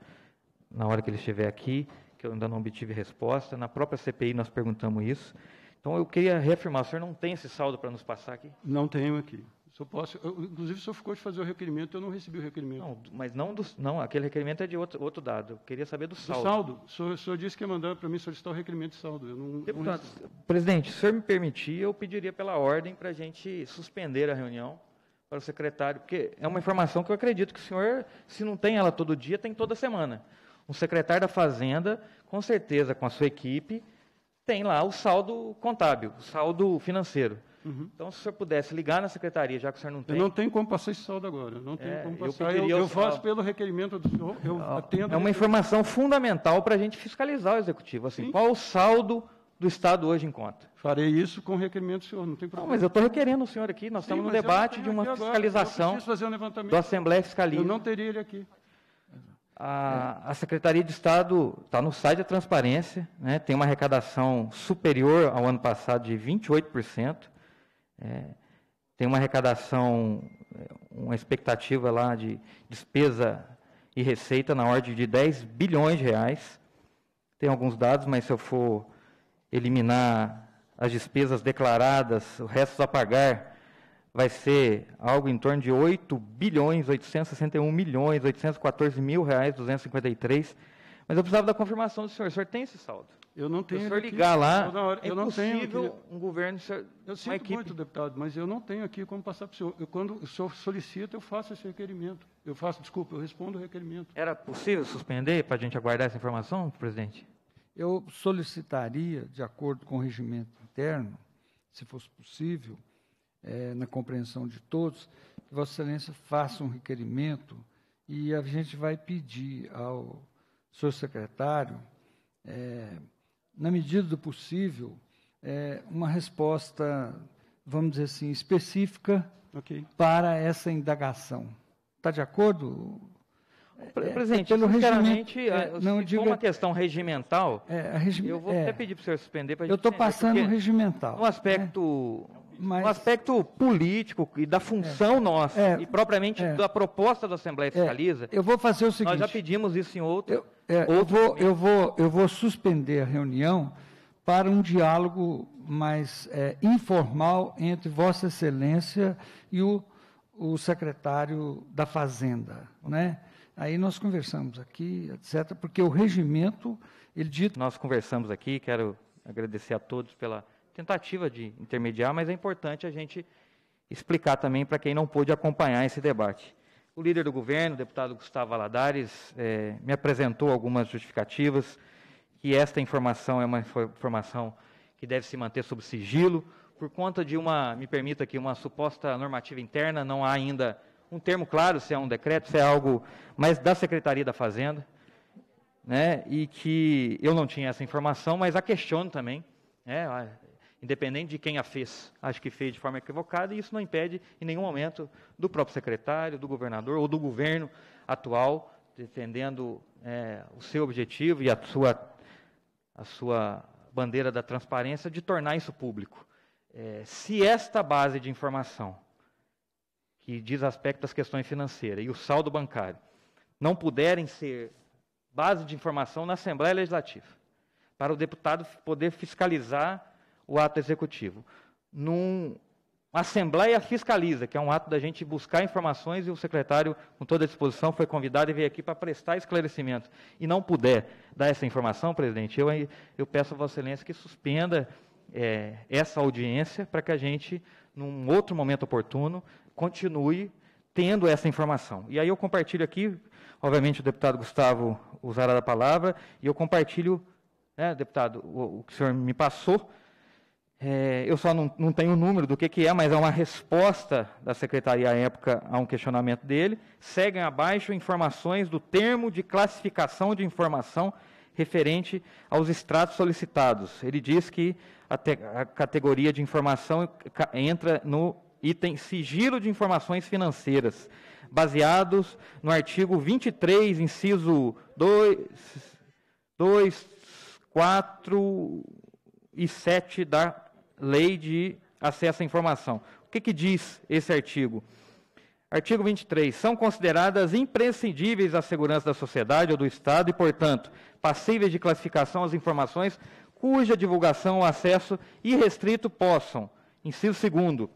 na hora que ele estiver aqui, que eu ainda não obtive resposta. Na própria CPI nós perguntamos isso. Então eu queria reafirmar, o senhor não tem esse saldo para nos passar aqui? Não tenho aqui posso, eu, inclusive, o senhor ficou de fazer o requerimento, eu não recebi o requerimento. Não, mas não, do, não aquele requerimento é de outro, outro dado. Eu queria saber do saldo. Do saldo. O senhor, o senhor disse que ia mandar para mim solicitar o requerimento de saldo. Eu não, Deputado, não presidente, se o senhor me permitir, eu pediria pela ordem para a gente suspender a reunião para o secretário, porque é uma informação que eu acredito que o senhor, se não tem ela todo dia, tem toda semana. O secretário da Fazenda, com certeza, com a sua equipe, tem lá o saldo contábil, o saldo financeiro. Uhum. Então, se o senhor pudesse ligar na secretaria, já que o senhor não tem. Eu não tenho como passar esse saldo agora. Não tenho é, como passar. Eu, eu, eu faço pelo requerimento do senhor, eu não, atendo. É uma informação fundamental para a gente fiscalizar o executivo. Assim, qual o saldo do Estado hoje em conta? Farei isso com o requerimento do senhor, não tem problema. Não, mas eu estou requerendo o senhor aqui, nós Sim, estamos no debate de uma fiscalização agora, um do Assembleia Fiscalista. Eu não teria ele aqui. A, a, Secretaria de Estado está no site da transparência, né, tem uma arrecadação superior ao ano passado de 28%. É, tem uma arrecadação, é, uma expectativa lá de despesa e receita na ordem de 10 bilhões de reais. Tem alguns dados, mas se eu for eliminar as despesas declaradas, o resto a pagar, vai ser algo em torno de 8 bilhões, 861 milhões, 814 mil reais, 253. Mas eu precisava da confirmação do senhor. O senhor tem esse saldo? É eu não tenho. Se o senhor ligar aqui, lá,
eu, é não tenho. Aqui,
um governo.
eu sinto equipe. muito, deputado, mas eu não tenho aqui como passar para o senhor. Eu, quando o senhor solicita, eu faço esse
requerimento. Eu faço, desculpa, eu respondo o requerimento. Era possível suspender para a gente aguardar essa informação, presidente?
Eu solicitaria, de acordo com o regimento interno, se fosse possível, é, na compreensão de todos, que Vossa Excelência faça um requerimento e a gente vai pedir ao senhor secretário. É, na medida do possível, é, uma resposta, vamos dizer assim, específica okay. para essa indagação. Está de acordo? É, presidente, é, pelo sinceramente, regimento, é, não, digo, uma
questão regimental, é, regime, eu vou é. até pedir para o senhor suspender. Pra eu estou passando regimental. No aspecto né? Mas... Um aspecto político e da função é. nossa, é. e propriamente é. da proposta da Assembleia é. Fiscaliza. Eu vou fazer o seguinte... Nós já pedimos isso em outro... Eu, é, outro eu, vou, eu, vou,
eu vou suspender a reunião para um diálogo mais é, informal entre Vossa Excelência e o, o secretário da Fazenda, né? Aí nós conversamos aqui, etc., porque o regimento,
ele dita... Nós conversamos aqui, quero agradecer a todos pela tentativa de intermediar, mas é importante a gente explicar também para quem não pôde acompanhar esse debate. O líder do governo, o deputado Gustavo Aladares, é, me apresentou algumas justificativas, que esta informação é uma informação que deve se manter sob sigilo, por conta de uma, me permita aqui, uma suposta normativa interna, não há ainda um termo claro se é um decreto, se é algo mais da Secretaria da Fazenda, né, e que eu não tinha essa informação, mas a questiono também. Né, independente de quem a fez, acho que fez de forma equivocada, e isso não impede em nenhum momento do próprio secretário, do governador ou do governo atual, defendendo é, o seu objetivo e a sua, a sua bandeira da transparência, de tornar isso público. É, se esta base de informação, que diz aspecto das questões financeiras, e o saldo bancário, não puderem ser base de informação na Assembleia Legislativa, para o deputado poder fiscalizar o ato executivo. Numa assembleia fiscaliza, que é um ato da gente buscar informações e o secretário, com toda a disposição, foi convidado e veio aqui para prestar esclarecimento. E não puder dar essa informação, presidente, eu, eu peço a Vossa Excelência que suspenda é, essa audiência para que a gente, num outro momento oportuno, continue tendo essa informação. E aí eu compartilho aqui, obviamente o deputado Gustavo usará a palavra, e eu compartilho, né, deputado, o, o que o senhor me passou, é, eu só não, não tenho o número do que, que é, mas é uma resposta da secretaria à época a um questionamento dele. Seguem abaixo informações do termo de classificação de informação referente aos extratos solicitados. Ele diz que a, te, a categoria de informação entra no item sigilo de informações financeiras, baseados no artigo 23, inciso 2, 2 4 e 7 da Lei de Acesso à Informação. O que, que diz esse artigo? Artigo 23. São consideradas imprescindíveis à segurança da sociedade ou do Estado e, portanto, passíveis de classificação as informações cuja divulgação ou acesso irrestrito possam, inciso 2,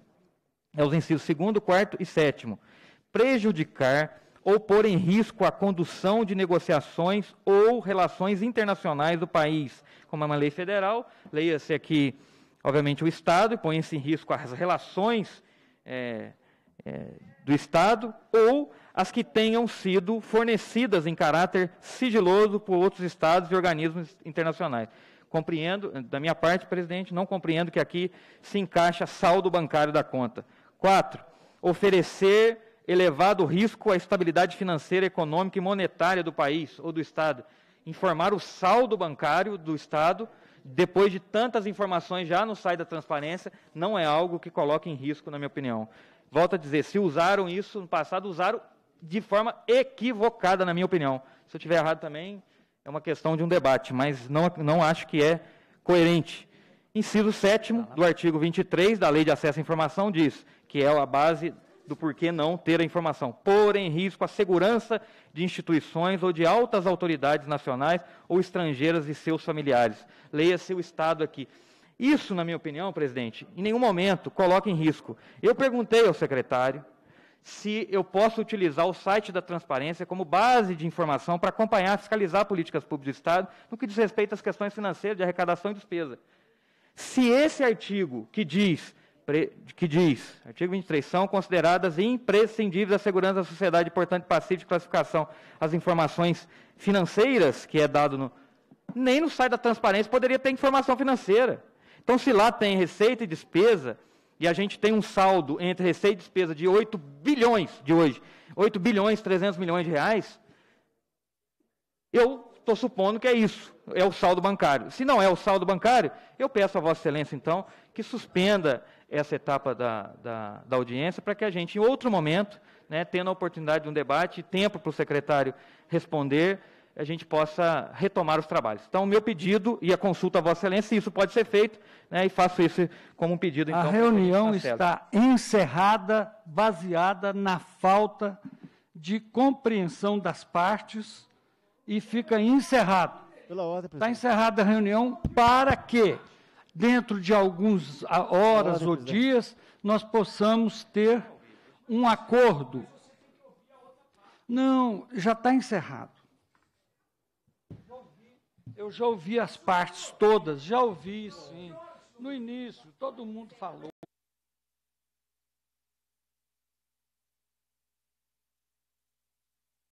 é os incisos 2, 4 e 7, prejudicar ou pôr em risco a condução de negociações ou relações internacionais do país, como é uma lei federal, leia-se aqui obviamente, o Estado, e põe-se em risco as relações é, é, do Estado, ou as que tenham sido fornecidas em caráter sigiloso por outros Estados e organismos internacionais. Compreendo, da minha parte, presidente, não compreendo que aqui se encaixa saldo bancário da conta. Quatro, oferecer elevado risco à estabilidade financeira, econômica e monetária do país ou do Estado. Informar o saldo bancário do Estado depois de tantas informações já no site da transparência, não é algo que coloque em risco, na minha opinião. Volto a dizer, se usaram isso no passado, usaram de forma equivocada, na minha opinião. Se eu estiver errado também, é uma questão de um debate, mas não, não acho que é coerente. Inciso 7 do artigo 23 da Lei de Acesso à Informação diz que é a base do porquê não ter a informação, pôr em risco a segurança de instituições ou de altas autoridades nacionais ou estrangeiras e seus familiares. Leia se o Estado aqui. Isso, na minha opinião, presidente, em nenhum momento coloca em risco. Eu perguntei ao secretário se eu posso utilizar o site da transparência como base de informação para acompanhar, fiscalizar políticas públicas do Estado no que diz respeito às questões financeiras de arrecadação e despesa. Se esse artigo que diz que diz, artigo 23, são consideradas imprescindíveis à segurança da sociedade, portanto, passivo de classificação as informações financeiras que é dado no... Nem no site da transparência poderia ter informação financeira. Então, se lá tem receita e despesa, e a gente tem um saldo entre receita e despesa de 8 bilhões de hoje, 8 bilhões, 300 milhões de reais, eu estou supondo que é isso, é o saldo bancário. Se não é o saldo bancário, eu peço a Vossa Excelência, então, que suspenda essa etapa da, da, da audiência, para que a gente, em outro momento, né, tendo a oportunidade de um debate, tempo para o secretário responder, a gente possa retomar os trabalhos. Então, o meu pedido e a consulta à Vossa Excelência, isso pode ser feito, né, e faço isso como um pedido. Então, a reunião está encerrada, baseada na falta
de compreensão das partes e fica encerrado. Está encerrada a reunião para que dentro de algumas ah, horas ou dias, nós possamos ter um acordo. Não, já está encerrado. Eu já ouvi as partes todas, já ouvi, sim. No início, todo mundo falou.